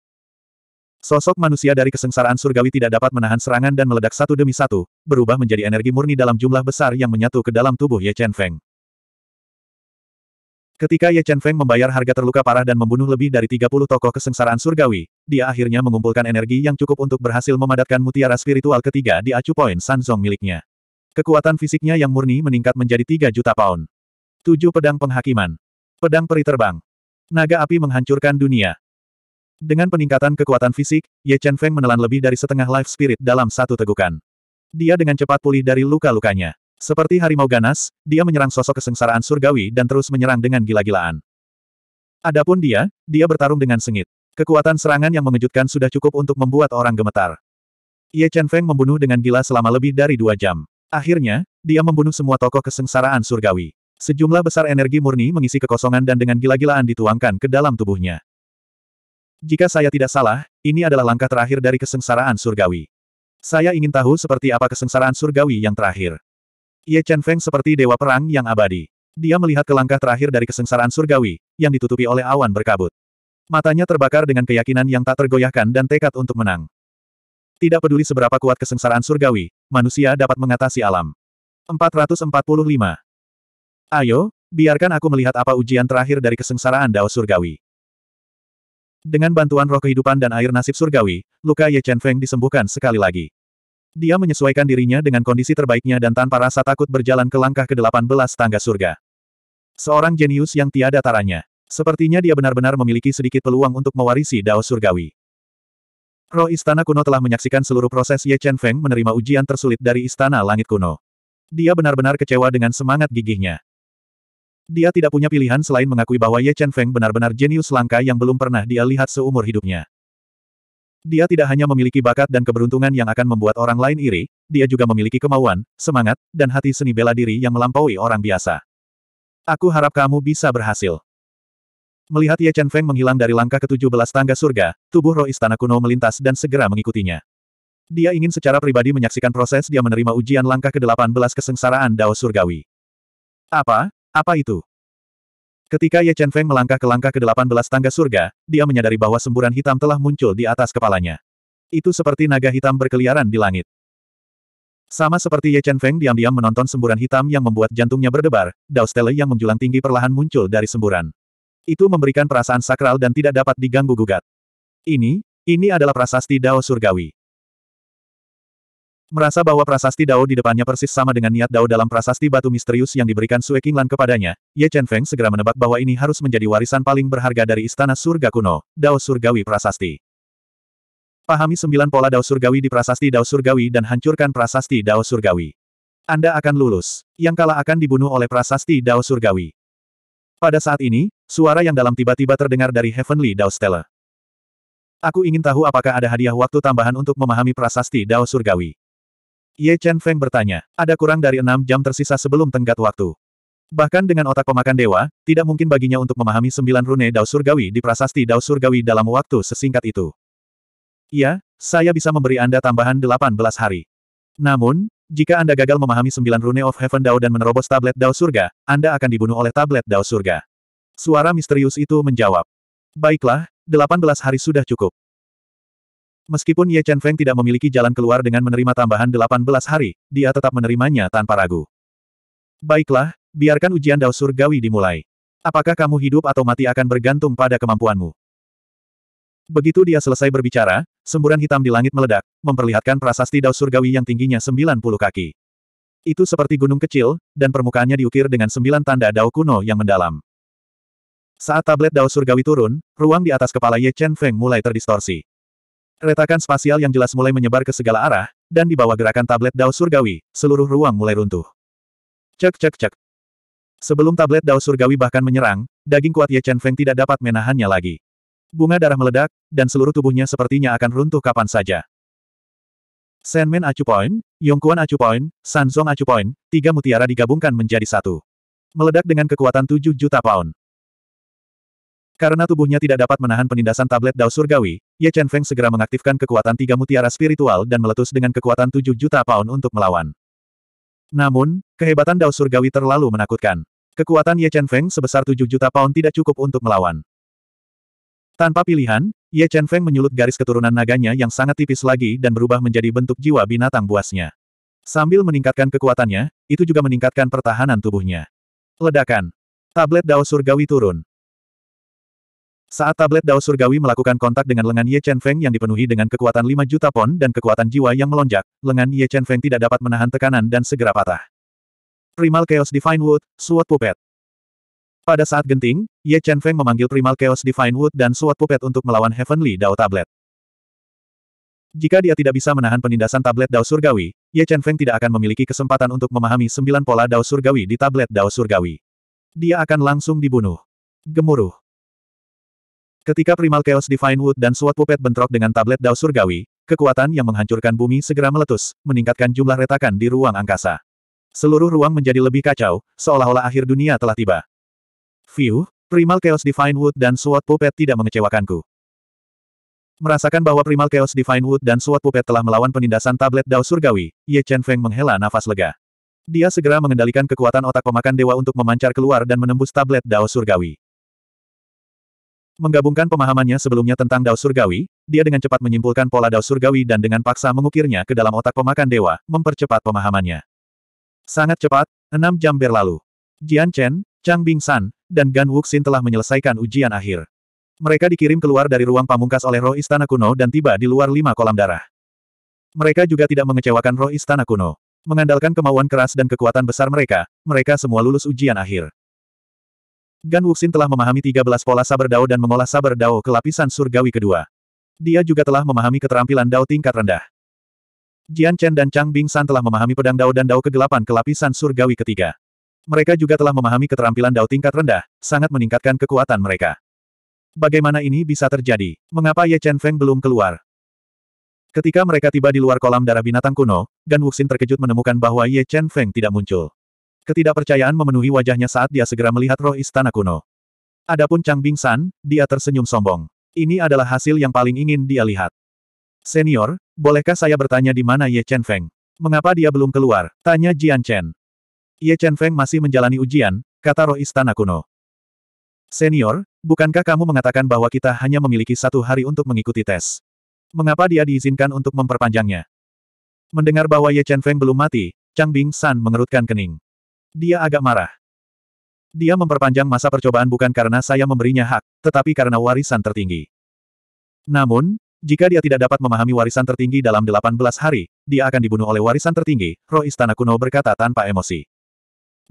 Sosok manusia dari kesengsaraan surgawi tidak dapat menahan serangan dan meledak satu demi satu, berubah menjadi energi murni dalam jumlah besar yang menyatu ke dalam tubuh Ye Chen Feng. Ketika Ye Chen Feng membayar harga terluka parah dan membunuh lebih dari 30 tokoh kesengsaraan surgawi, dia akhirnya mengumpulkan energi yang cukup untuk berhasil memadatkan mutiara spiritual ketiga di acu poin Sanzong miliknya. Kekuatan fisiknya yang murni meningkat menjadi 3 juta pound. 7 pedang penghakiman. Pedang peri terbang. Naga api menghancurkan dunia. Dengan peningkatan kekuatan fisik, Ye Chen Feng menelan lebih dari setengah life spirit dalam satu tegukan. Dia dengan cepat pulih dari luka-lukanya. Seperti harimau ganas, dia menyerang sosok kesengsaraan surgawi dan terus menyerang dengan gila-gilaan. Adapun dia, dia bertarung dengan sengit. Kekuatan serangan yang mengejutkan sudah cukup untuk membuat orang gemetar. Ye Chen Feng membunuh dengan gila selama lebih dari dua jam. Akhirnya, dia membunuh semua tokoh kesengsaraan surgawi. Sejumlah besar energi murni mengisi kekosongan dan dengan gila-gilaan dituangkan ke dalam tubuhnya. Jika saya tidak salah, ini adalah langkah terakhir dari kesengsaraan surgawi. Saya ingin tahu seperti apa kesengsaraan surgawi yang terakhir. Ye Chen Feng seperti dewa perang yang abadi. Dia melihat ke langkah terakhir dari kesengsaraan surgawi, yang ditutupi oleh awan berkabut. Matanya terbakar dengan keyakinan yang tak tergoyahkan dan tekad untuk menang. Tidak peduli seberapa kuat kesengsaraan surgawi, manusia dapat mengatasi alam. 445. Ayo, biarkan aku melihat apa ujian terakhir dari kesengsaraan Dao Surgawi. Dengan bantuan roh kehidupan dan air nasib surgawi, luka Ye Chen Feng disembuhkan sekali lagi. Dia menyesuaikan dirinya dengan kondisi terbaiknya dan tanpa rasa takut berjalan ke langkah ke-18 tangga surga. Seorang jenius yang tiada taranya. Sepertinya dia benar-benar memiliki sedikit peluang untuk mewarisi Dao Surgawi. Roh Istana Kuno telah menyaksikan seluruh proses Ye Chen Feng menerima ujian tersulit dari Istana Langit Kuno. Dia benar-benar kecewa dengan semangat gigihnya. Dia tidak punya pilihan selain mengakui bahwa Ye Chen Feng benar-benar jenius langka yang belum pernah dia lihat seumur hidupnya. Dia tidak hanya memiliki bakat dan keberuntungan yang akan membuat orang lain iri, dia juga memiliki kemauan, semangat, dan hati seni bela diri yang melampaui orang biasa. Aku harap kamu bisa berhasil. Melihat Ye Chen Feng menghilang dari langkah ke-17 tangga surga, tubuh roh istana kuno melintas dan segera mengikutinya. Dia ingin secara pribadi menyaksikan proses dia menerima ujian langkah ke-18 kesengsaraan Dao Surgawi. Apa? Apa itu? Ketika Ye Chen Feng melangkah ke langkah ke-18 tangga surga, dia menyadari bahwa semburan hitam telah muncul di atas kepalanya. Itu seperti naga hitam berkeliaran di langit. Sama seperti Ye Chen Feng diam-diam menonton semburan hitam yang membuat jantungnya berdebar, Dao Stele yang menjulang tinggi perlahan muncul dari semburan. Itu memberikan perasaan sakral dan tidak dapat diganggu-gugat. Ini, ini adalah prasasti Dao Surgawi. Merasa bahwa prasasti Dao di depannya persis sama dengan niat Dao dalam prasasti batu misterius yang diberikan Sue Qinglan kepadanya, Ye Chen Feng segera menebak bahwa ini harus menjadi warisan paling berharga dari Istana Surga Kuno, Dao Surgawi Prasasti. Pahami sembilan pola Dao Surgawi di prasasti Dao Surgawi dan hancurkan prasasti Dao Surgawi. Anda akan lulus. Yang kalah akan dibunuh oleh prasasti Dao Surgawi. Pada saat ini, suara yang dalam tiba-tiba terdengar dari Heavenly Dao Stella. Aku ingin tahu apakah ada hadiah waktu tambahan untuk memahami prasasti Dao Surgawi. Ye Chen Feng bertanya, ada kurang dari enam jam tersisa sebelum tenggat waktu. Bahkan dengan otak pemakan dewa, tidak mungkin baginya untuk memahami sembilan rune Dao Surgawi di prasasti Dao Surgawi dalam waktu sesingkat itu. Iya, saya bisa memberi Anda tambahan delapan belas hari. Namun, jika Anda gagal memahami sembilan rune of Heaven Dao dan menerobos tablet Dao Surga, Anda akan dibunuh oleh tablet Dao Surga. Suara misterius itu menjawab. Baiklah, delapan belas hari sudah cukup. Meskipun Ye Chen Feng tidak memiliki jalan keluar dengan menerima tambahan 18 hari, dia tetap menerimanya tanpa ragu. Baiklah, biarkan ujian Dao Surgawi dimulai. Apakah kamu hidup atau mati akan bergantung pada kemampuanmu? Begitu dia selesai berbicara, semburan hitam di langit meledak, memperlihatkan prasasti Dao Surgawi yang tingginya 90 kaki. Itu seperti gunung kecil, dan permukaannya diukir dengan sembilan tanda Dao kuno yang mendalam. Saat tablet Dao Surgawi turun, ruang di atas kepala Ye Chen Feng mulai terdistorsi. Retakan spasial yang jelas mulai menyebar ke segala arah, dan di bawah gerakan tablet Dao Surgawi, seluruh ruang mulai runtuh. Cek cek cek. Sebelum tablet Dao Surgawi bahkan menyerang, daging kuat Ye Chen Feng tidak dapat menahannya lagi. Bunga darah meledak, dan seluruh tubuhnya sepertinya akan runtuh kapan saja. Senmen acu point, Yongkuan acu point, Sanzong acu point, tiga mutiara digabungkan menjadi satu. Meledak dengan kekuatan 7 juta pound. Karena tubuhnya tidak dapat menahan penindasan tablet Dao Surgawi, Ye Chen Feng segera mengaktifkan kekuatan tiga mutiara spiritual dan meletus dengan kekuatan tujuh juta pound untuk melawan. Namun, kehebatan Dao Surgawi terlalu menakutkan. Kekuatan Ye Chen Feng sebesar tujuh juta pound tidak cukup untuk melawan. Tanpa pilihan, Ye Chen Feng menyulut garis keturunan naganya yang sangat tipis lagi dan berubah menjadi bentuk jiwa binatang buasnya. Sambil meningkatkan kekuatannya, itu juga meningkatkan pertahanan tubuhnya. Ledakan. Tablet Dao Surgawi turun. Saat tablet Dao Surgawi melakukan kontak dengan lengan Ye Chen Feng yang dipenuhi dengan kekuatan 5 juta pon dan kekuatan jiwa yang melonjak, lengan Ye Chen Feng tidak dapat menahan tekanan dan segera patah. Primal Chaos Divine Wood, Suat pupet. Pada saat genting, Ye Chen Feng memanggil Primal Chaos Divine Wood dan Suat Puppet untuk melawan Heavenly Dao Tablet. Jika dia tidak bisa menahan penindasan tablet Dao Surgawi, Ye Chen Feng tidak akan memiliki kesempatan untuk memahami sembilan pola Dao Surgawi di tablet Dao Surgawi. Dia akan langsung dibunuh. Gemuruh. Ketika Primal Chaos Divine Wood dan Suat Puppet bentrok dengan tablet Dao Surgawi, kekuatan yang menghancurkan bumi segera meletus, meningkatkan jumlah retakan di ruang angkasa. Seluruh ruang menjadi lebih kacau, seolah-olah akhir dunia telah tiba. View, Primal Chaos Divine Wood dan Suat Puppet tidak mengecewakanku. Merasakan bahwa Primal Chaos Divine Wood dan Suat Puppet telah melawan penindasan tablet Dao Surgawi, Ye Chen Feng menghela nafas lega. Dia segera mengendalikan kekuatan otak pemakan dewa untuk memancar keluar dan menembus tablet Dao Surgawi. Menggabungkan pemahamannya sebelumnya tentang Dao Surgawi, dia dengan cepat menyimpulkan pola Dao Surgawi dan dengan paksa mengukirnya ke dalam otak pemakan dewa, mempercepat pemahamannya. Sangat cepat, enam jam berlalu. Jian Chen, Chang Bing San, dan Gan Wuxin telah menyelesaikan ujian akhir. Mereka dikirim keluar dari ruang pamungkas oleh roh istana kuno dan tiba di luar lima kolam darah. Mereka juga tidak mengecewakan roh istana kuno. Mengandalkan kemauan keras dan kekuatan besar mereka, mereka semua lulus ujian akhir. Gan Wuxin telah memahami 13 pola saber dao dan mengolah saber dao ke lapisan surgawi kedua. Dia juga telah memahami keterampilan dao tingkat rendah. Jian Chen dan Chang Bing San telah memahami pedang dao dan dao kegelapan ke lapisan surgawi ketiga. Mereka juga telah memahami keterampilan dao tingkat rendah, sangat meningkatkan kekuatan mereka. Bagaimana ini bisa terjadi? Mengapa Ye Chen Feng belum keluar? Ketika mereka tiba di luar kolam darah binatang kuno, Gan Wuxin terkejut menemukan bahwa Ye Chen Feng tidak muncul. Ketidakpercayaan memenuhi wajahnya saat dia segera melihat roh istana kuno. Adapun Chang Bing San, dia tersenyum sombong. Ini adalah hasil yang paling ingin dia lihat. Senior, bolehkah saya bertanya di mana Ye Chen Feng? Mengapa dia belum keluar? Tanya Jian Chen. Ye Chen Feng masih menjalani ujian, kata roh istana kuno. Senior, bukankah kamu mengatakan bahwa kita hanya memiliki satu hari untuk mengikuti tes? Mengapa dia diizinkan untuk memperpanjangnya? Mendengar bahwa Ye Chen Feng belum mati, Chang Bing San mengerutkan kening. Dia agak marah. Dia memperpanjang masa percobaan bukan karena saya memberinya hak, tetapi karena warisan tertinggi. Namun, jika dia tidak dapat memahami warisan tertinggi dalam 18 hari, dia akan dibunuh oleh warisan tertinggi, roh istana kuno berkata tanpa emosi.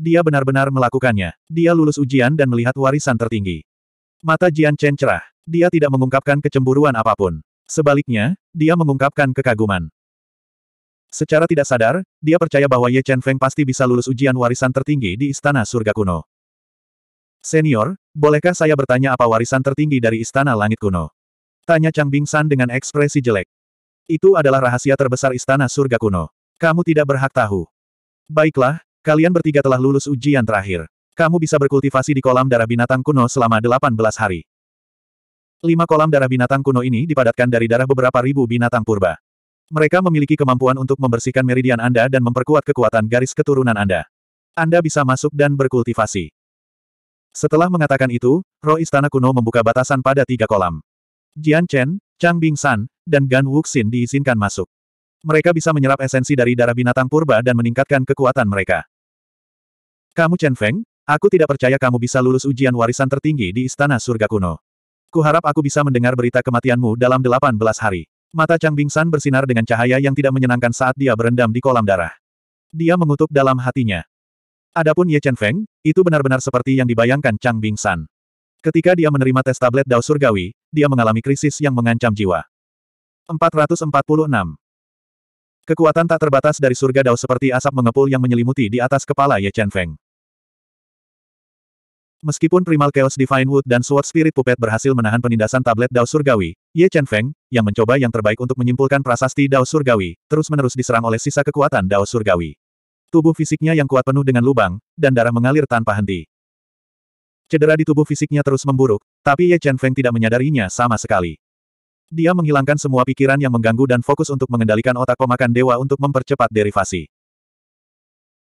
Dia benar-benar melakukannya. Dia lulus ujian dan melihat warisan tertinggi. Mata Jian Chen cerah. Dia tidak mengungkapkan kecemburuan apapun. Sebaliknya, dia mengungkapkan kekaguman. Secara tidak sadar, dia percaya bahwa Ye Chen Feng pasti bisa lulus ujian warisan tertinggi di Istana Surga Kuno. Senior, bolehkah saya bertanya apa warisan tertinggi dari Istana Langit Kuno? Tanya Chang Bing San dengan ekspresi jelek. Itu adalah rahasia terbesar Istana Surga Kuno. Kamu tidak berhak tahu. Baiklah, kalian bertiga telah lulus ujian terakhir. Kamu bisa berkultivasi di kolam darah binatang kuno selama 18 hari. Lima kolam darah binatang kuno ini dipadatkan dari darah beberapa ribu binatang purba. Mereka memiliki kemampuan untuk membersihkan meridian Anda dan memperkuat kekuatan garis keturunan Anda. Anda bisa masuk dan berkultivasi. Setelah mengatakan itu, roh istana kuno membuka batasan pada tiga kolam. Jian Chen, Chang Bing San, dan Gan Wuxin diizinkan masuk. Mereka bisa menyerap esensi dari darah binatang purba dan meningkatkan kekuatan mereka. Kamu Chen Feng, aku tidak percaya kamu bisa lulus ujian warisan tertinggi di istana surga kuno. Kuharap aku bisa mendengar berita kematianmu dalam 18 hari. Mata Chang Bingsan bersinar dengan cahaya yang tidak menyenangkan saat dia berendam di kolam darah. Dia mengutuk dalam hatinya. Adapun Ye Chen Feng, itu benar-benar seperti yang dibayangkan Chang Bingsan. Ketika dia menerima tes tablet Dao Surgawi, dia mengalami krisis yang mengancam jiwa. 446. Kekuatan tak terbatas dari surga Dao seperti asap mengepul yang menyelimuti di atas kepala Ye Chen Feng. Meskipun Primal Chaos Divine Wood dan Sword Spirit Puppet berhasil menahan penindasan tablet Dao Surgawi, Ye Chen Feng, yang mencoba yang terbaik untuk menyimpulkan prasasti Dao Surgawi, terus-menerus diserang oleh sisa kekuatan Dao Surgawi. Tubuh fisiknya yang kuat penuh dengan lubang, dan darah mengalir tanpa henti. Cedera di tubuh fisiknya terus memburuk, tapi Ye Chen Feng tidak menyadarinya sama sekali. Dia menghilangkan semua pikiran yang mengganggu dan fokus untuk mengendalikan otak pemakan dewa untuk mempercepat derivasi.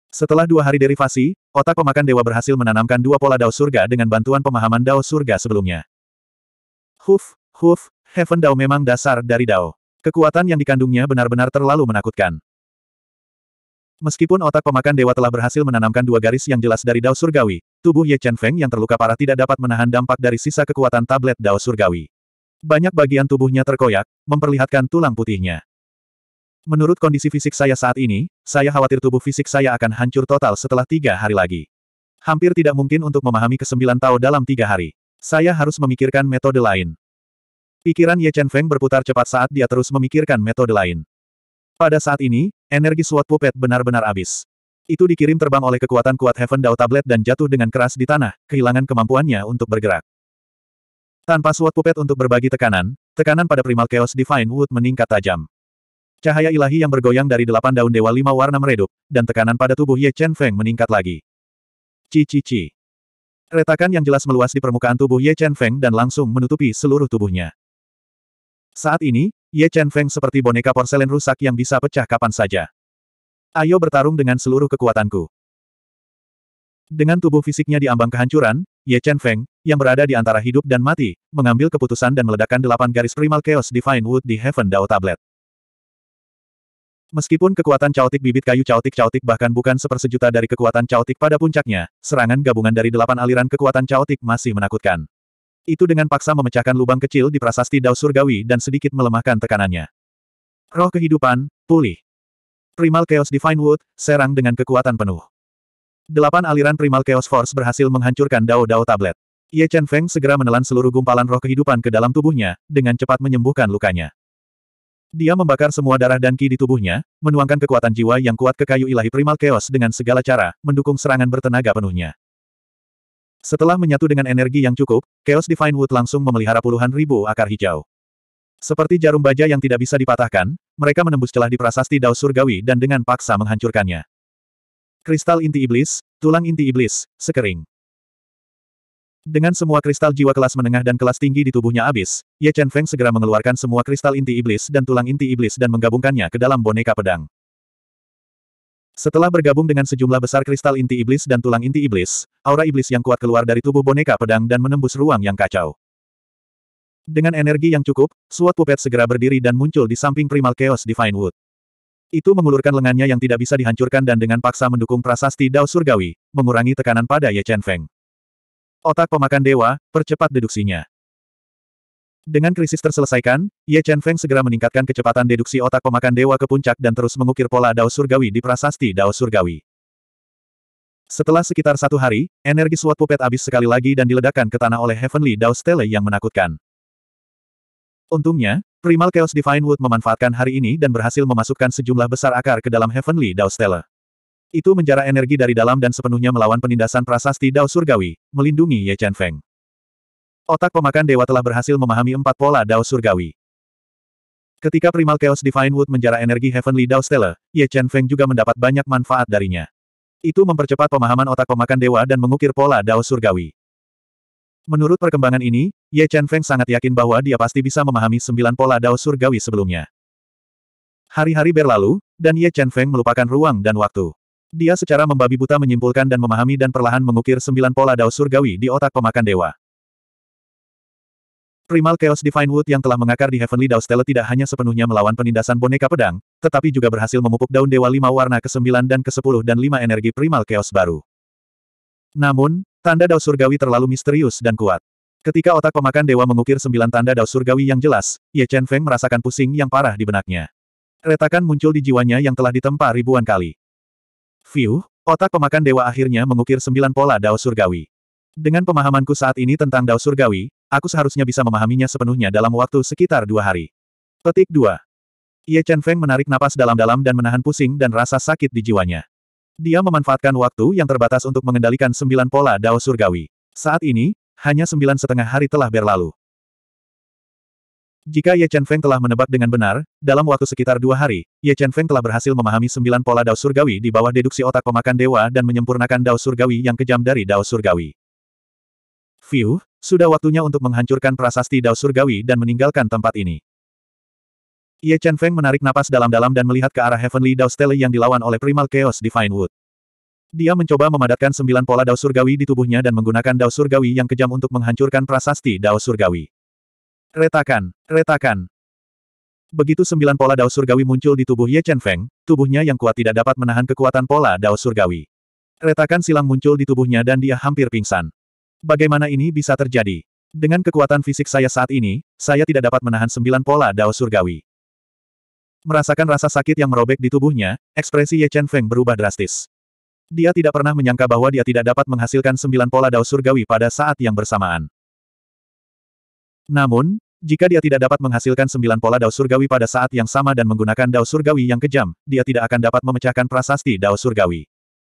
Setelah dua hari derivasi, otak pemakan dewa berhasil menanamkan dua pola Dao surga dengan bantuan pemahaman Dao surga sebelumnya. Huf, huf, Heaven Dao memang dasar dari Dao. Kekuatan yang dikandungnya benar-benar terlalu menakutkan. Meskipun otak pemakan dewa telah berhasil menanamkan dua garis yang jelas dari Dao Surgawi, tubuh Ye Chen Feng yang terluka parah tidak dapat menahan dampak dari sisa kekuatan tablet Dao Surgawi. Banyak bagian tubuhnya terkoyak, memperlihatkan tulang putihnya. Menurut kondisi fisik saya saat ini, saya khawatir tubuh fisik saya akan hancur total setelah tiga hari lagi. Hampir tidak mungkin untuk memahami kesembilan Tao dalam tiga hari. Saya harus memikirkan metode lain. Pikiran Ye Chen Feng berputar cepat saat dia terus memikirkan metode lain. Pada saat ini, energi suat pupet benar-benar habis. Itu dikirim terbang oleh kekuatan kuat Heaven Dao Tablet dan jatuh dengan keras di tanah, kehilangan kemampuannya untuk bergerak. Tanpa suat pupet untuk berbagi tekanan, tekanan pada primal chaos divine wood meningkat tajam. Cahaya ilahi yang bergoyang dari delapan daun dewa lima warna meredup, dan tekanan pada tubuh Ye Chen Feng meningkat lagi. Cici-ci. Retakan yang jelas meluas di permukaan tubuh Ye Chen Feng dan langsung menutupi seluruh tubuhnya. Saat ini, Ye Chen Feng seperti boneka porselen rusak yang bisa pecah kapan saja. Ayo bertarung dengan seluruh kekuatanku. Dengan tubuh fisiknya diambang kehancuran, Ye Chen Feng, yang berada di antara hidup dan mati, mengambil keputusan dan meledakkan delapan garis primal chaos Divine Wood di Heaven Dao Tablet. Meskipun kekuatan caotik bibit kayu caotik-caotik bahkan bukan sepersejuta dari kekuatan caotik pada puncaknya, serangan gabungan dari delapan aliran kekuatan caotik masih menakutkan. Itu dengan paksa memecahkan lubang kecil di prasasti Dao Surgawi dan sedikit melemahkan tekanannya. Roh kehidupan, pulih. Primal Chaos Divine Wood, serang dengan kekuatan penuh. Delapan aliran Primal Chaos Force berhasil menghancurkan Dao Dao Tablet. Ye Chen Feng segera menelan seluruh gumpalan roh kehidupan ke dalam tubuhnya, dengan cepat menyembuhkan lukanya. Dia membakar semua darah dan ki di tubuhnya, menuangkan kekuatan jiwa yang kuat ke kayu ilahi primal chaos dengan segala cara, mendukung serangan bertenaga penuhnya. Setelah menyatu dengan energi yang cukup, Chaos Divine Wood langsung memelihara puluhan ribu akar hijau. Seperti jarum baja yang tidak bisa dipatahkan, mereka menembus celah di prasasti Dao Surgawi dan dengan paksa menghancurkannya. Kristal inti iblis, tulang inti iblis, sekering. Dengan semua kristal jiwa kelas menengah dan kelas tinggi di tubuhnya habis, Ye Chen Feng segera mengeluarkan semua kristal inti iblis dan tulang inti iblis dan menggabungkannya ke dalam boneka pedang. Setelah bergabung dengan sejumlah besar kristal inti iblis dan tulang inti iblis, aura iblis yang kuat keluar dari tubuh boneka pedang dan menembus ruang yang kacau. Dengan energi yang cukup, Suat Pupet segera berdiri dan muncul di samping Primal Chaos Divine Wood. Itu mengulurkan lengannya yang tidak bisa dihancurkan dan dengan paksa mendukung prasasti Dao Surgawi, mengurangi tekanan pada Ye Chen Feng. Otak pemakan dewa, percepat deduksinya. Dengan krisis terselesaikan, Ye Chen Feng segera meningkatkan kecepatan deduksi otak pemakan dewa ke puncak dan terus mengukir pola Dao Surgawi di prasasti Dao Surgawi. Setelah sekitar satu hari, energi suat pupet habis sekali lagi dan diledakkan ke tanah oleh Heavenly Dao Stele yang menakutkan. Untungnya, Primal Chaos Divine Wood memanfaatkan hari ini dan berhasil memasukkan sejumlah besar akar ke dalam Heavenly Dao Stele. Itu menjara energi dari dalam dan sepenuhnya melawan penindasan prasasti Dao Surgawi, melindungi Ye Chen Feng. Otak pemakan dewa telah berhasil memahami empat pola Dao Surgawi. Ketika Primal Chaos Divine Wood menjara energi Heavenly Dao Stella, Ye Chen Feng juga mendapat banyak manfaat darinya. Itu mempercepat pemahaman otak pemakan dewa dan mengukir pola Dao Surgawi. Menurut perkembangan ini, Ye Chen Feng sangat yakin bahwa dia pasti bisa memahami sembilan pola Dao Surgawi sebelumnya. Hari-hari berlalu, dan Ye Chen Feng melupakan ruang dan waktu. Dia secara membabi buta menyimpulkan dan memahami dan perlahan mengukir sembilan pola dao surgawi di otak pemakan dewa. Primal Chaos Divine Wood yang telah mengakar di Heavenly Dao Stella tidak hanya sepenuhnya melawan penindasan boneka pedang, tetapi juga berhasil memupuk daun dewa lima warna ke-9 dan ke-10 dan lima energi Primal Chaos baru. Namun, tanda Dao Surgawi terlalu misterius dan kuat. Ketika otak pemakan dewa mengukir sembilan tanda Dao Surgawi yang jelas, Ye Chen Feng merasakan pusing yang parah di benaknya. Retakan muncul di jiwanya yang telah ditempa ribuan kali. View otak pemakan dewa akhirnya mengukir sembilan pola dao surgawi. Dengan pemahamanku saat ini tentang dao surgawi, aku seharusnya bisa memahaminya sepenuhnya dalam waktu sekitar dua hari. Petik 2. Ye Chen Feng menarik napas dalam-dalam dan menahan pusing dan rasa sakit di jiwanya. Dia memanfaatkan waktu yang terbatas untuk mengendalikan sembilan pola dao surgawi. Saat ini, hanya sembilan setengah hari telah berlalu. Jika Ye Chen Feng telah menebak dengan benar, dalam waktu sekitar dua hari, Ye Chen Feng telah berhasil memahami sembilan pola Dao Surgawi di bawah deduksi otak pemakan dewa dan menyempurnakan Dao Surgawi yang kejam dari Dao Surgawi. View sudah waktunya untuk menghancurkan prasasti Dao Surgawi dan meninggalkan tempat ini. Ye Chen Feng menarik napas dalam-dalam dan melihat ke arah Heavenly Dao Stele yang dilawan oleh Primal Chaos Divine Wood. Dia mencoba memadatkan sembilan pola Dao Surgawi di tubuhnya dan menggunakan Dao Surgawi yang kejam untuk menghancurkan prasasti Dao Surgawi. Retakan, retakan. Begitu sembilan pola dao surgawi muncul di tubuh Ye Chen Feng, tubuhnya yang kuat tidak dapat menahan kekuatan pola dao surgawi. Retakan silang muncul di tubuhnya dan dia hampir pingsan. Bagaimana ini bisa terjadi? Dengan kekuatan fisik saya saat ini, saya tidak dapat menahan sembilan pola dao surgawi. Merasakan rasa sakit yang merobek di tubuhnya, ekspresi Ye Chen Feng berubah drastis. Dia tidak pernah menyangka bahwa dia tidak dapat menghasilkan sembilan pola dao surgawi pada saat yang bersamaan. Namun, jika dia tidak dapat menghasilkan sembilan pola dao surgawi pada saat yang sama dan menggunakan dao surgawi yang kejam, dia tidak akan dapat memecahkan prasasti dao surgawi.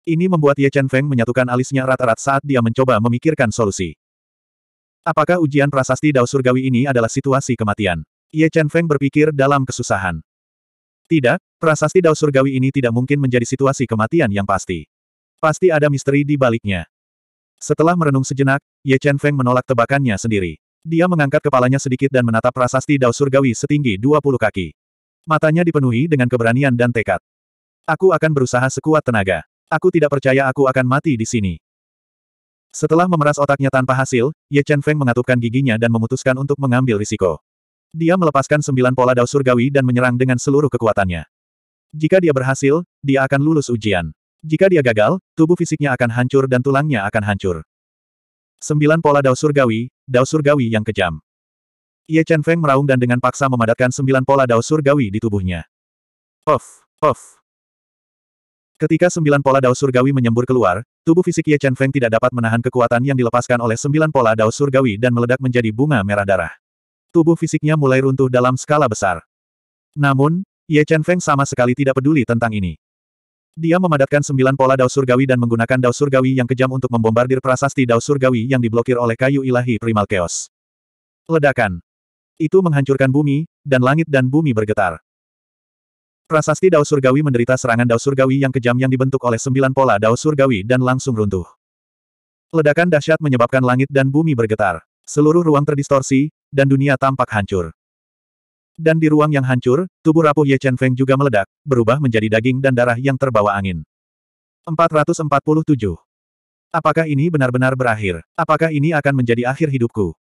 Ini membuat Ye Chen Feng menyatukan alisnya rata erat saat dia mencoba memikirkan solusi. Apakah ujian prasasti dao surgawi ini adalah situasi kematian? Ye Chen Feng berpikir dalam kesusahan. Tidak, prasasti dao surgawi ini tidak mungkin menjadi situasi kematian yang pasti. Pasti ada misteri di baliknya. Setelah merenung sejenak, Ye Chen Feng menolak tebakannya sendiri. Dia mengangkat kepalanya sedikit dan menatap prasasti dao surgawi setinggi 20 kaki. Matanya dipenuhi dengan keberanian dan tekad. Aku akan berusaha sekuat tenaga. Aku tidak percaya aku akan mati di sini. Setelah memeras otaknya tanpa hasil, Ye Chen Feng mengatupkan giginya dan memutuskan untuk mengambil risiko. Dia melepaskan sembilan pola dao surgawi dan menyerang dengan seluruh kekuatannya. Jika dia berhasil, dia akan lulus ujian. Jika dia gagal, tubuh fisiknya akan hancur dan tulangnya akan hancur. Sembilan pola dao surgawi, dao surgawi yang kejam. Ye Chen Feng meraung dan dengan paksa memadatkan sembilan pola dao surgawi di tubuhnya. Of, of. Ketika sembilan pola dao surgawi menyembur keluar, tubuh fisik Ye Chen Feng tidak dapat menahan kekuatan yang dilepaskan oleh sembilan pola dao surgawi dan meledak menjadi bunga merah darah. Tubuh fisiknya mulai runtuh dalam skala besar. Namun, Ye Chen Feng sama sekali tidak peduli tentang ini. Dia memadatkan sembilan pola Dao surgawi dan menggunakan Dao surgawi yang kejam untuk membombardir prasasti Dao surgawi yang diblokir oleh kayu ilahi primal chaos. Ledakan. Itu menghancurkan bumi, dan langit dan bumi bergetar. Prasasti Dao surgawi menderita serangan Dao surgawi yang kejam yang dibentuk oleh sembilan pola Dao surgawi dan langsung runtuh. Ledakan dahsyat menyebabkan langit dan bumi bergetar. Seluruh ruang terdistorsi, dan dunia tampak hancur. Dan di ruang yang hancur, tubuh rapuh Ye Chen Feng juga meledak, berubah menjadi daging dan darah yang terbawa angin. 447. Apakah ini benar-benar berakhir? Apakah ini akan menjadi akhir hidupku?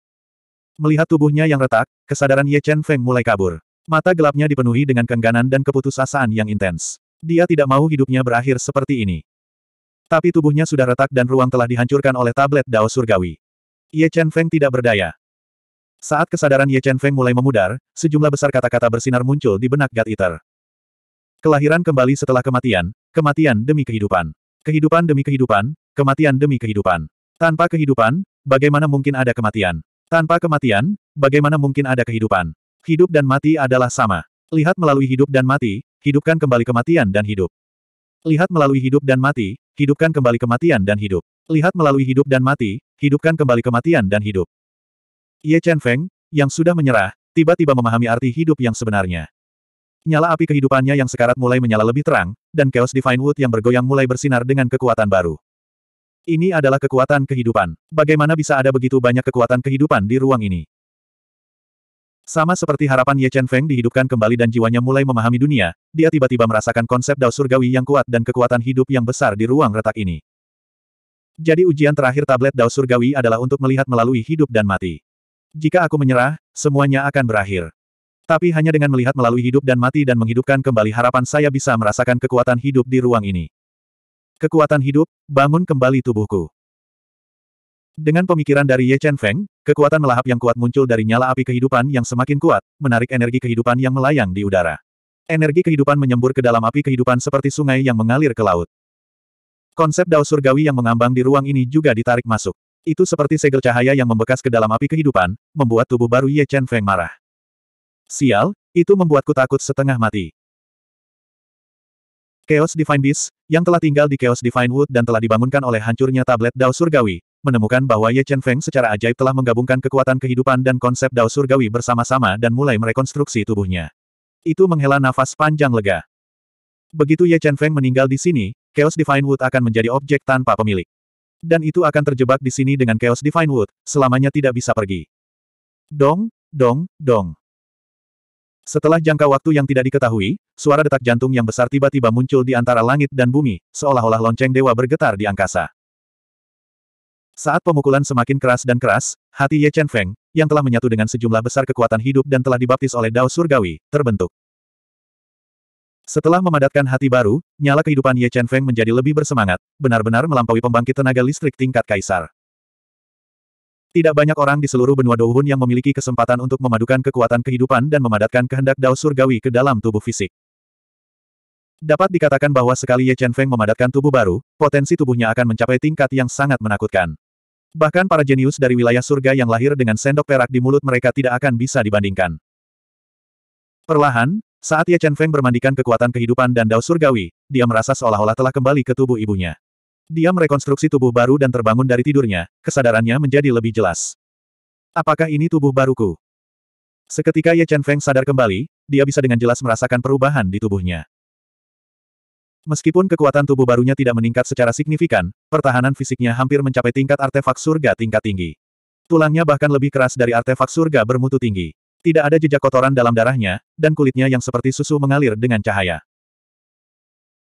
Melihat tubuhnya yang retak, kesadaran Ye Chen Feng mulai kabur. Mata gelapnya dipenuhi dengan kengganan dan keputusasaan yang intens. Dia tidak mau hidupnya berakhir seperti ini. Tapi tubuhnya sudah retak dan ruang telah dihancurkan oleh tablet Dao Surgawi. Ye Chen Feng tidak berdaya. Saat kesadaran Ye Chen Feng mulai memudar, sejumlah besar kata-kata bersinar muncul di benak God Eater. Kelahiran kembali setelah kematian, kematian demi kehidupan. Kehidupan demi kehidupan, kematian demi kehidupan. Tanpa kehidupan, bagaimana mungkin ada kematian? Tanpa kematian, bagaimana mungkin ada kehidupan? Hidup dan mati adalah sama. Lihat melalui hidup dan mati, hidupkan kembali kematian dan hidup. Lihat melalui hidup dan mati, hidupkan kembali kematian dan hidup. Lihat melalui hidup dan mati, hidupkan kembali kematian dan hidup. Ye Chen Feng, yang sudah menyerah, tiba-tiba memahami arti hidup yang sebenarnya. Nyala api kehidupannya yang sekarat mulai menyala lebih terang, dan Chaos Divine Wood yang bergoyang mulai bersinar dengan kekuatan baru. Ini adalah kekuatan kehidupan. Bagaimana bisa ada begitu banyak kekuatan kehidupan di ruang ini? Sama seperti harapan Ye Chen Feng dihidupkan kembali dan jiwanya mulai memahami dunia, dia tiba-tiba merasakan konsep dao surgawi yang kuat dan kekuatan hidup yang besar di ruang retak ini. Jadi ujian terakhir tablet dao surgawi adalah untuk melihat melalui hidup dan mati. Jika aku menyerah, semuanya akan berakhir. Tapi hanya dengan melihat melalui hidup dan mati dan menghidupkan kembali harapan saya bisa merasakan kekuatan hidup di ruang ini. Kekuatan hidup, bangun kembali tubuhku. Dengan pemikiran dari Ye Chen Feng, kekuatan melahap yang kuat muncul dari nyala api kehidupan yang semakin kuat, menarik energi kehidupan yang melayang di udara. Energi kehidupan menyembur ke dalam api kehidupan seperti sungai yang mengalir ke laut. Konsep dao surgawi yang mengambang di ruang ini juga ditarik masuk. Itu seperti segel cahaya yang membekas ke dalam api kehidupan, membuat tubuh baru Ye Chen Feng marah. Sial, itu membuatku takut setengah mati. Chaos Divine Beast, yang telah tinggal di Chaos Divine Wood dan telah dibangunkan oleh hancurnya tablet Dao Surgawi, menemukan bahwa Ye Chen Feng secara ajaib telah menggabungkan kekuatan kehidupan dan konsep Dao Surgawi bersama-sama dan mulai merekonstruksi tubuhnya. Itu menghela nafas panjang lega. Begitu Ye Chen Feng meninggal di sini, Chaos Divine Wood akan menjadi objek tanpa pemilik. Dan itu akan terjebak di sini dengan Chaos Divine Wood, selamanya tidak bisa pergi. Dong, dong, dong. Setelah jangka waktu yang tidak diketahui, suara detak jantung yang besar tiba-tiba muncul di antara langit dan bumi, seolah-olah lonceng dewa bergetar di angkasa. Saat pemukulan semakin keras dan keras, hati Ye Chen Feng, yang telah menyatu dengan sejumlah besar kekuatan hidup dan telah dibaptis oleh Dao Surgawi, terbentuk. Setelah memadatkan hati baru, nyala kehidupan Ye Chen Feng menjadi lebih bersemangat, benar-benar melampaui pembangkit tenaga listrik tingkat kaisar. Tidak banyak orang di seluruh benua Douhun yang memiliki kesempatan untuk memadukan kekuatan kehidupan dan memadatkan kehendak Dao Surgawi ke dalam tubuh fisik. Dapat dikatakan bahwa sekali Ye Chen Feng memadatkan tubuh baru, potensi tubuhnya akan mencapai tingkat yang sangat menakutkan. Bahkan para jenius dari wilayah surga yang lahir dengan sendok perak di mulut mereka tidak akan bisa dibandingkan. Perlahan, saat Ye Chen Feng bermandikan kekuatan kehidupan dan dao surgawi, dia merasa seolah-olah telah kembali ke tubuh ibunya. Dia merekonstruksi tubuh baru dan terbangun dari tidurnya, kesadarannya menjadi lebih jelas. Apakah ini tubuh baruku? Seketika Ye Chen Feng sadar kembali, dia bisa dengan jelas merasakan perubahan di tubuhnya. Meskipun kekuatan tubuh barunya tidak meningkat secara signifikan, pertahanan fisiknya hampir mencapai tingkat artefak surga tingkat tinggi. Tulangnya bahkan lebih keras dari artefak surga bermutu tinggi. Tidak ada jejak kotoran dalam darahnya, dan kulitnya yang seperti susu mengalir dengan cahaya.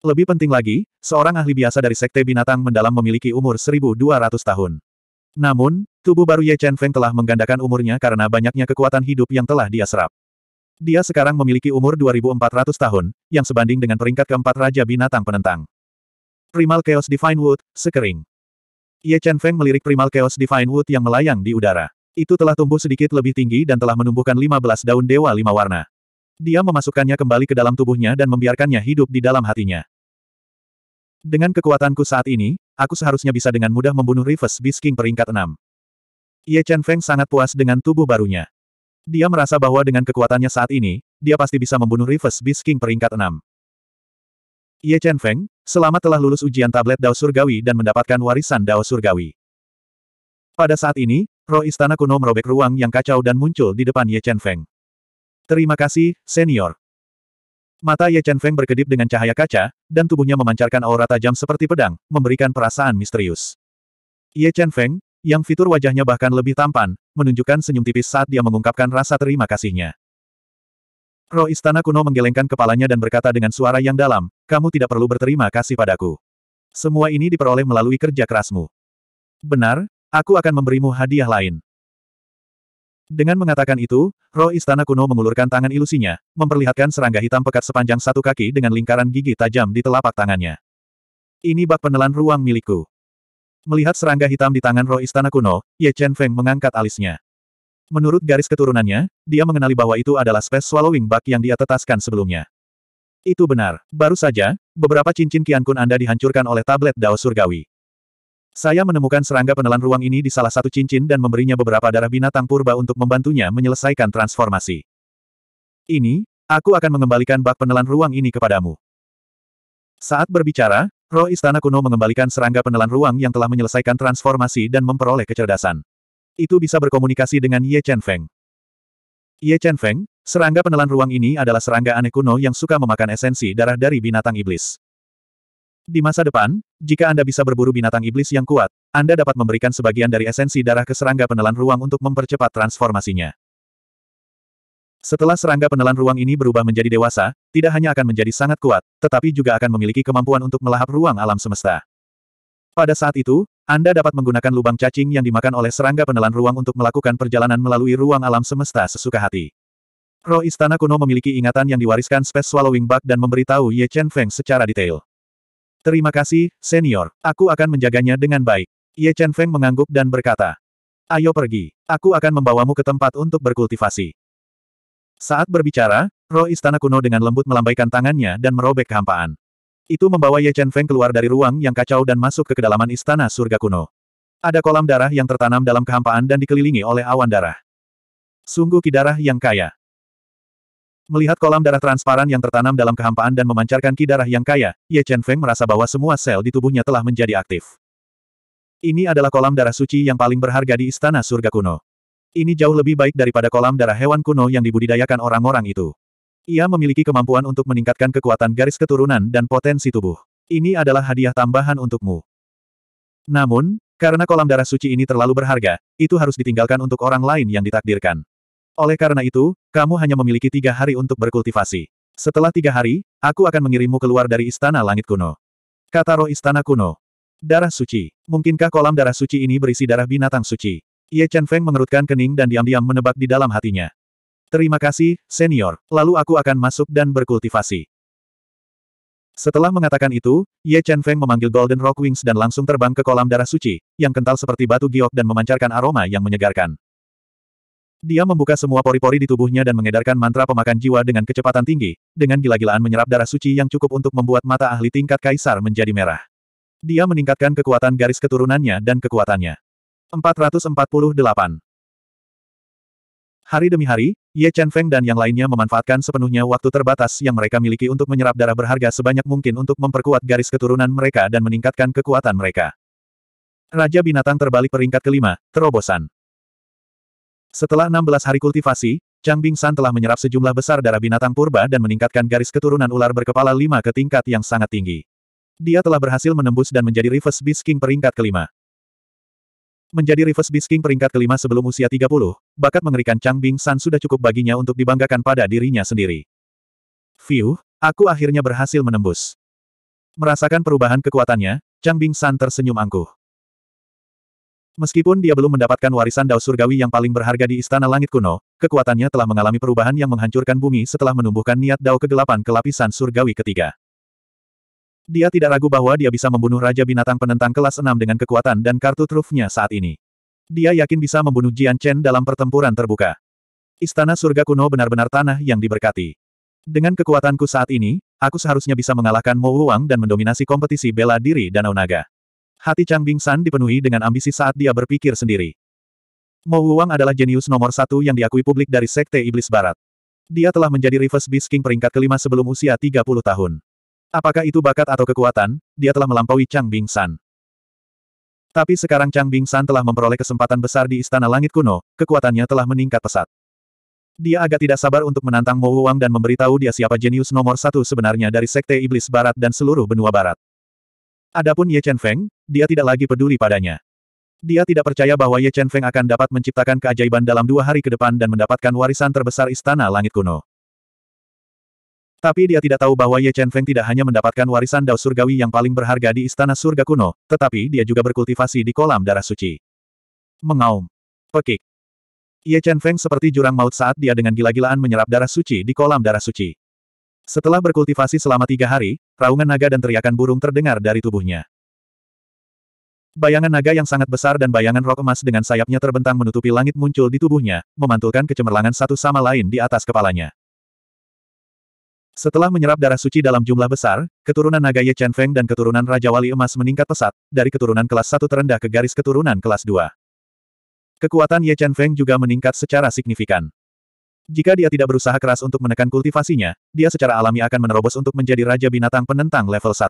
Lebih penting lagi, seorang ahli biasa dari Sekte Binatang Mendalam memiliki umur 1200 tahun. Namun, tubuh baru Ye Chen Feng telah menggandakan umurnya karena banyaknya kekuatan hidup yang telah dia serap. Dia sekarang memiliki umur 2400 tahun, yang sebanding dengan peringkat keempat Raja Binatang Penentang. Primal Chaos Divine Wood, sekering. Ye Chen Feng melirik Primal Chaos Divine Wood yang melayang di udara. Itu telah tumbuh sedikit lebih tinggi dan telah menumbuhkan 15 daun dewa lima warna. Dia memasukkannya kembali ke dalam tubuhnya dan membiarkannya hidup di dalam hatinya. Dengan kekuatanku saat ini, aku seharusnya bisa dengan mudah membunuh Rivers Bisking peringkat 6. Ye Chen Feng sangat puas dengan tubuh barunya. Dia merasa bahwa dengan kekuatannya saat ini, dia pasti bisa membunuh Rivers Bisking peringkat 6. Ye Chen Feng, selamat telah lulus ujian tablet Dao Surgawi dan mendapatkan warisan Dao Surgawi. Pada saat ini, Roh istana kuno merobek ruang yang kacau dan muncul di depan Ye Chen Feng. Terima kasih, senior. Mata Ye Chen Feng berkedip dengan cahaya kaca, dan tubuhnya memancarkan aura tajam seperti pedang, memberikan perasaan misterius. Ye Chen Feng, yang fitur wajahnya bahkan lebih tampan, menunjukkan senyum tipis saat dia mengungkapkan rasa terima kasihnya. Roh istana kuno menggelengkan kepalanya dan berkata dengan suara yang dalam, kamu tidak perlu berterima kasih padaku. Semua ini diperoleh melalui kerja kerasmu. Benar, Aku akan memberimu hadiah lain. Dengan mengatakan itu, roh istana kuno mengulurkan tangan ilusinya, memperlihatkan serangga hitam pekat sepanjang satu kaki dengan lingkaran gigi tajam di telapak tangannya. Ini bak penelan ruang milikku. Melihat serangga hitam di tangan roh istana kuno, Ye Chen Feng mengangkat alisnya. Menurut garis keturunannya, dia mengenali bahwa itu adalah space swallowing bak yang dia tetaskan sebelumnya. Itu benar. Baru saja, beberapa cincin Kun Anda dihancurkan oleh tablet Dao Surgawi. Saya menemukan serangga penelan ruang ini di salah satu cincin dan memberinya beberapa darah binatang purba untuk membantunya menyelesaikan transformasi. Ini, aku akan mengembalikan bak penelan ruang ini kepadamu. Saat berbicara, roh istana kuno mengembalikan serangga penelan ruang yang telah menyelesaikan transformasi dan memperoleh kecerdasan. Itu bisa berkomunikasi dengan Ye Chen Feng. Ye Chen Feng, serangga penelan ruang ini adalah serangga aneh kuno yang suka memakan esensi darah dari binatang iblis. Di masa depan, jika Anda bisa berburu binatang iblis yang kuat, Anda dapat memberikan sebagian dari esensi darah ke serangga penelan ruang untuk mempercepat transformasinya. Setelah serangga penelan ruang ini berubah menjadi dewasa, tidak hanya akan menjadi sangat kuat, tetapi juga akan memiliki kemampuan untuk melahap ruang alam semesta. Pada saat itu, Anda dapat menggunakan lubang cacing yang dimakan oleh serangga penelan ruang untuk melakukan perjalanan melalui ruang alam semesta sesuka hati. Roh Istana Kuno memiliki ingatan yang diwariskan Space Swallowing Bug dan memberitahu Ye Chen Feng secara detail. Terima kasih, senior. Aku akan menjaganya dengan baik. Ye Chen Feng mengangguk dan berkata. Ayo pergi. Aku akan membawamu ke tempat untuk berkultivasi. Saat berbicara, roh istana kuno dengan lembut melambaikan tangannya dan merobek kehampaan. Itu membawa Ye Chen Feng keluar dari ruang yang kacau dan masuk ke kedalaman istana surga kuno. Ada kolam darah yang tertanam dalam kehampaan dan dikelilingi oleh awan darah. Sungguh kidarah yang kaya. Melihat kolam darah transparan yang tertanam dalam kehampaan dan memancarkan ki darah yang kaya, Ye Chen Feng merasa bahwa semua sel di tubuhnya telah menjadi aktif. Ini adalah kolam darah suci yang paling berharga di istana surga kuno. Ini jauh lebih baik daripada kolam darah hewan kuno yang dibudidayakan orang-orang itu. Ia memiliki kemampuan untuk meningkatkan kekuatan garis keturunan dan potensi tubuh. Ini adalah hadiah tambahan untukmu. Namun, karena kolam darah suci ini terlalu berharga, itu harus ditinggalkan untuk orang lain yang ditakdirkan. Oleh karena itu, kamu hanya memiliki tiga hari untuk berkultivasi. Setelah tiga hari, aku akan mengirimmu keluar dari istana langit kuno. Kata roh istana kuno. Darah suci. Mungkinkah kolam darah suci ini berisi darah binatang suci? Ye Chen Feng mengerutkan kening dan diam-diam menebak di dalam hatinya. Terima kasih, senior. Lalu aku akan masuk dan berkultivasi. Setelah mengatakan itu, Ye Chen Feng memanggil Golden Rock Wings dan langsung terbang ke kolam darah suci, yang kental seperti batu giok dan memancarkan aroma yang menyegarkan. Dia membuka semua pori-pori di tubuhnya dan mengedarkan mantra pemakan jiwa dengan kecepatan tinggi, dengan gila-gilaan menyerap darah suci yang cukup untuk membuat mata ahli tingkat kaisar menjadi merah. Dia meningkatkan kekuatan garis keturunannya dan kekuatannya. 448. Hari demi hari, Ye Chen Feng dan yang lainnya memanfaatkan sepenuhnya waktu terbatas yang mereka miliki untuk menyerap darah berharga sebanyak mungkin untuk memperkuat garis keturunan mereka dan meningkatkan kekuatan mereka. Raja binatang terbalik peringkat kelima, terobosan. Setelah 16 hari kultivasi, Chang Bing San telah menyerap sejumlah besar darah binatang purba dan meningkatkan garis keturunan ular berkepala lima ke tingkat yang sangat tinggi. Dia telah berhasil menembus dan menjadi Reverse Beast King peringkat kelima. Menjadi Reverse Beast King peringkat kelima sebelum usia 30, bakat mengerikan Chang Bing San sudah cukup baginya untuk dibanggakan pada dirinya sendiri. View, aku akhirnya berhasil menembus. Merasakan perubahan kekuatannya, Chang Bing San tersenyum angkuh. Meskipun dia belum mendapatkan warisan Dao Surgawi yang paling berharga di Istana Langit Kuno, kekuatannya telah mengalami perubahan yang menghancurkan bumi setelah menumbuhkan niat Dao kegelapan ke lapisan Surgawi ketiga. Dia tidak ragu bahwa dia bisa membunuh Raja Binatang Penentang kelas 6 dengan kekuatan dan kartu trufnya saat ini. Dia yakin bisa membunuh Jian Chen dalam pertempuran terbuka. Istana Surga Kuno benar-benar tanah yang diberkati. Dengan kekuatanku saat ini, aku seharusnya bisa mengalahkan Mo Wang dan mendominasi kompetisi bela diri Danau Naga. Hati Chang Bing San dipenuhi dengan ambisi saat dia berpikir sendiri. Mo Wang adalah jenius nomor satu yang diakui publik dari Sekte Iblis Barat. Dia telah menjadi Reverse Beast King peringkat kelima sebelum usia 30 tahun. Apakah itu bakat atau kekuatan, dia telah melampaui Chang Bing San. Tapi sekarang Chang Bing San telah memperoleh kesempatan besar di Istana Langit Kuno, kekuatannya telah meningkat pesat. Dia agak tidak sabar untuk menantang Mo Wang dan memberitahu dia siapa jenius nomor satu sebenarnya dari Sekte Iblis Barat dan seluruh benua barat. Adapun Ye Chen Feng, dia tidak lagi peduli padanya. Dia tidak percaya bahwa Ye Chen Feng akan dapat menciptakan keajaiban dalam dua hari ke depan dan mendapatkan warisan terbesar Istana Langit Kuno. Tapi dia tidak tahu bahwa Ye Chen Feng tidak hanya mendapatkan warisan Dao Surgawi yang paling berharga di Istana Surga Kuno, tetapi dia juga berkultivasi di kolam darah suci. Mengaum. Pekik. Ye Chen Feng seperti jurang maut saat dia dengan gila-gilaan menyerap darah suci di kolam darah suci. Setelah berkultivasi selama tiga hari, raungan naga dan teriakan burung terdengar dari tubuhnya. Bayangan naga yang sangat besar dan bayangan rok emas dengan sayapnya terbentang menutupi langit muncul di tubuhnya, memantulkan kecemerlangan satu sama lain di atas kepalanya. Setelah menyerap darah suci dalam jumlah besar, keturunan naga Ye Chen Feng dan keturunan Raja Wali Emas meningkat pesat, dari keturunan kelas 1 terendah ke garis keturunan kelas 2. Kekuatan Ye Chen Feng juga meningkat secara signifikan. Jika dia tidak berusaha keras untuk menekan kultivasinya, dia secara alami akan menerobos untuk menjadi raja binatang penentang level 1.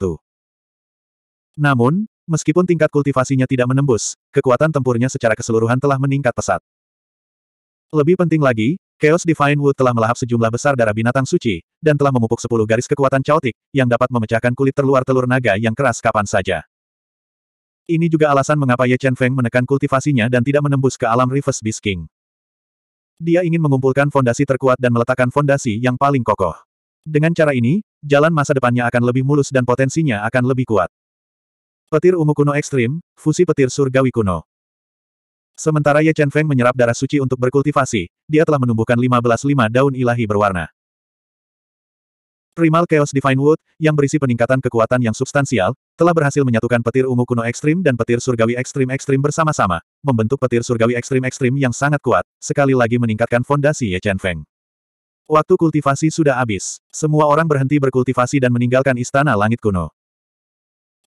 Namun, meskipun tingkat kultivasinya tidak menembus, kekuatan tempurnya secara keseluruhan telah meningkat pesat. Lebih penting lagi, Chaos Divine Wood telah melahap sejumlah besar darah binatang suci, dan telah memupuk 10 garis kekuatan caotik, yang dapat memecahkan kulit terluar telur naga yang keras kapan saja. Ini juga alasan mengapa Ye Chen Feng menekan kultivasinya dan tidak menembus ke alam Rivers Bisking. Dia ingin mengumpulkan fondasi terkuat dan meletakkan fondasi yang paling kokoh. Dengan cara ini, jalan masa depannya akan lebih mulus dan potensinya akan lebih kuat. Petir ungu kuno ekstrim, fusi petir surgawi kuno. Sementara Ye Chen Feng menyerap darah suci untuk berkultivasi, dia telah menumbuhkan 15 lima daun ilahi berwarna. Primal Chaos Divine Wood, yang berisi peningkatan kekuatan yang substansial, telah berhasil menyatukan petir ungu kuno ekstrim dan petir surgawi ekstrim ekstrim bersama-sama, membentuk petir surgawi ekstrim ekstrim yang sangat kuat, sekali lagi meningkatkan fondasi Ye Chen Feng. Waktu kultivasi sudah habis. Semua orang berhenti berkultivasi dan meninggalkan istana langit kuno.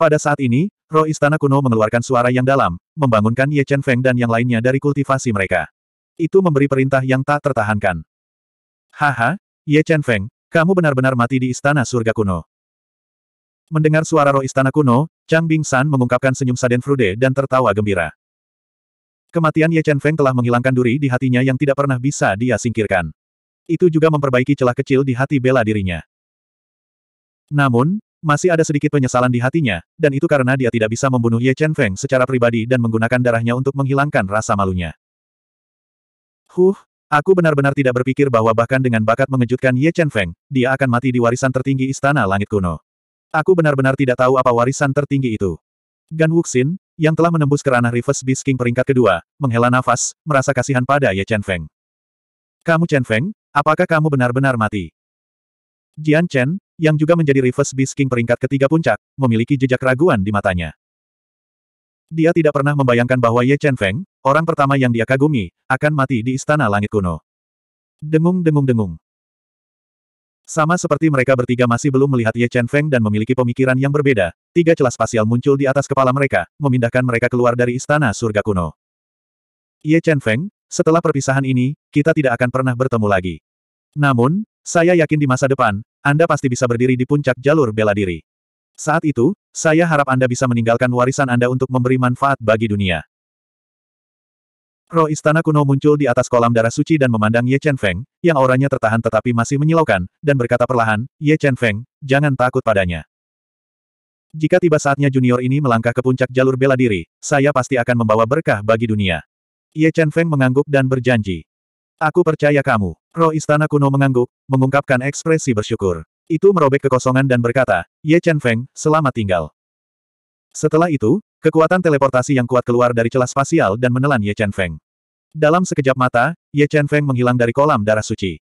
Pada saat ini, roh istana kuno mengeluarkan suara yang dalam, membangunkan Ye Chen Feng dan yang lainnya dari kultivasi mereka. Itu memberi perintah yang tak tertahankan. Haha, Ye Chen Feng, kamu benar-benar mati di istana surga kuno. Mendengar suara roh istana kuno, Chang Bing San mengungkapkan senyum Saden Frude dan tertawa gembira. Kematian Ye Chen Feng telah menghilangkan duri di hatinya yang tidak pernah bisa dia singkirkan. Itu juga memperbaiki celah kecil di hati bela dirinya. Namun, masih ada sedikit penyesalan di hatinya, dan itu karena dia tidak bisa membunuh Ye Chen Feng secara pribadi dan menggunakan darahnya untuk menghilangkan rasa malunya. Huh, Aku benar-benar tidak berpikir bahwa bahkan dengan bakat mengejutkan Ye Chen Feng, dia akan mati di warisan tertinggi Istana Langit Kuno. Aku benar-benar tidak tahu apa warisan tertinggi itu. Gan Wuxin, yang telah menembus ke ranah Reverse Beast King peringkat kedua, menghela nafas, merasa kasihan pada Ye Chen Feng. Kamu Chen Feng, apakah kamu benar-benar mati? Jian Chen, yang juga menjadi Reverse Beast King peringkat ketiga puncak, memiliki jejak raguan di matanya. Dia tidak pernah membayangkan bahwa Ye Chen Feng, orang pertama yang dia kagumi, akan mati di istana langit kuno. Dengung-dengung-dengung. Sama seperti mereka bertiga masih belum melihat Ye Chen Feng dan memiliki pemikiran yang berbeda, tiga celah spasial muncul di atas kepala mereka, memindahkan mereka keluar dari istana surga kuno. Ye Chen Feng, setelah perpisahan ini, kita tidak akan pernah bertemu lagi. Namun, saya yakin di masa depan, Anda pasti bisa berdiri di puncak jalur bela diri. Saat itu, saya harap Anda bisa meninggalkan warisan Anda untuk memberi manfaat bagi dunia. Roh istana kuno muncul di atas kolam darah suci dan memandang Ye Chen Feng, yang auranya tertahan tetapi masih menyilaukan, dan berkata perlahan, Ye Chen Feng, jangan takut padanya. Jika tiba saatnya junior ini melangkah ke puncak jalur bela diri, saya pasti akan membawa berkah bagi dunia. Ye Chen Feng mengangguk dan berjanji. Aku percaya kamu. Roh istana kuno mengangguk, mengungkapkan ekspresi bersyukur. Itu merobek kekosongan dan berkata, Ye Chen Feng, selamat tinggal. Setelah itu, kekuatan teleportasi yang kuat keluar dari celah spasial dan menelan Ye Chen Feng. Dalam sekejap mata, Ye Chen Feng menghilang dari kolam darah suci.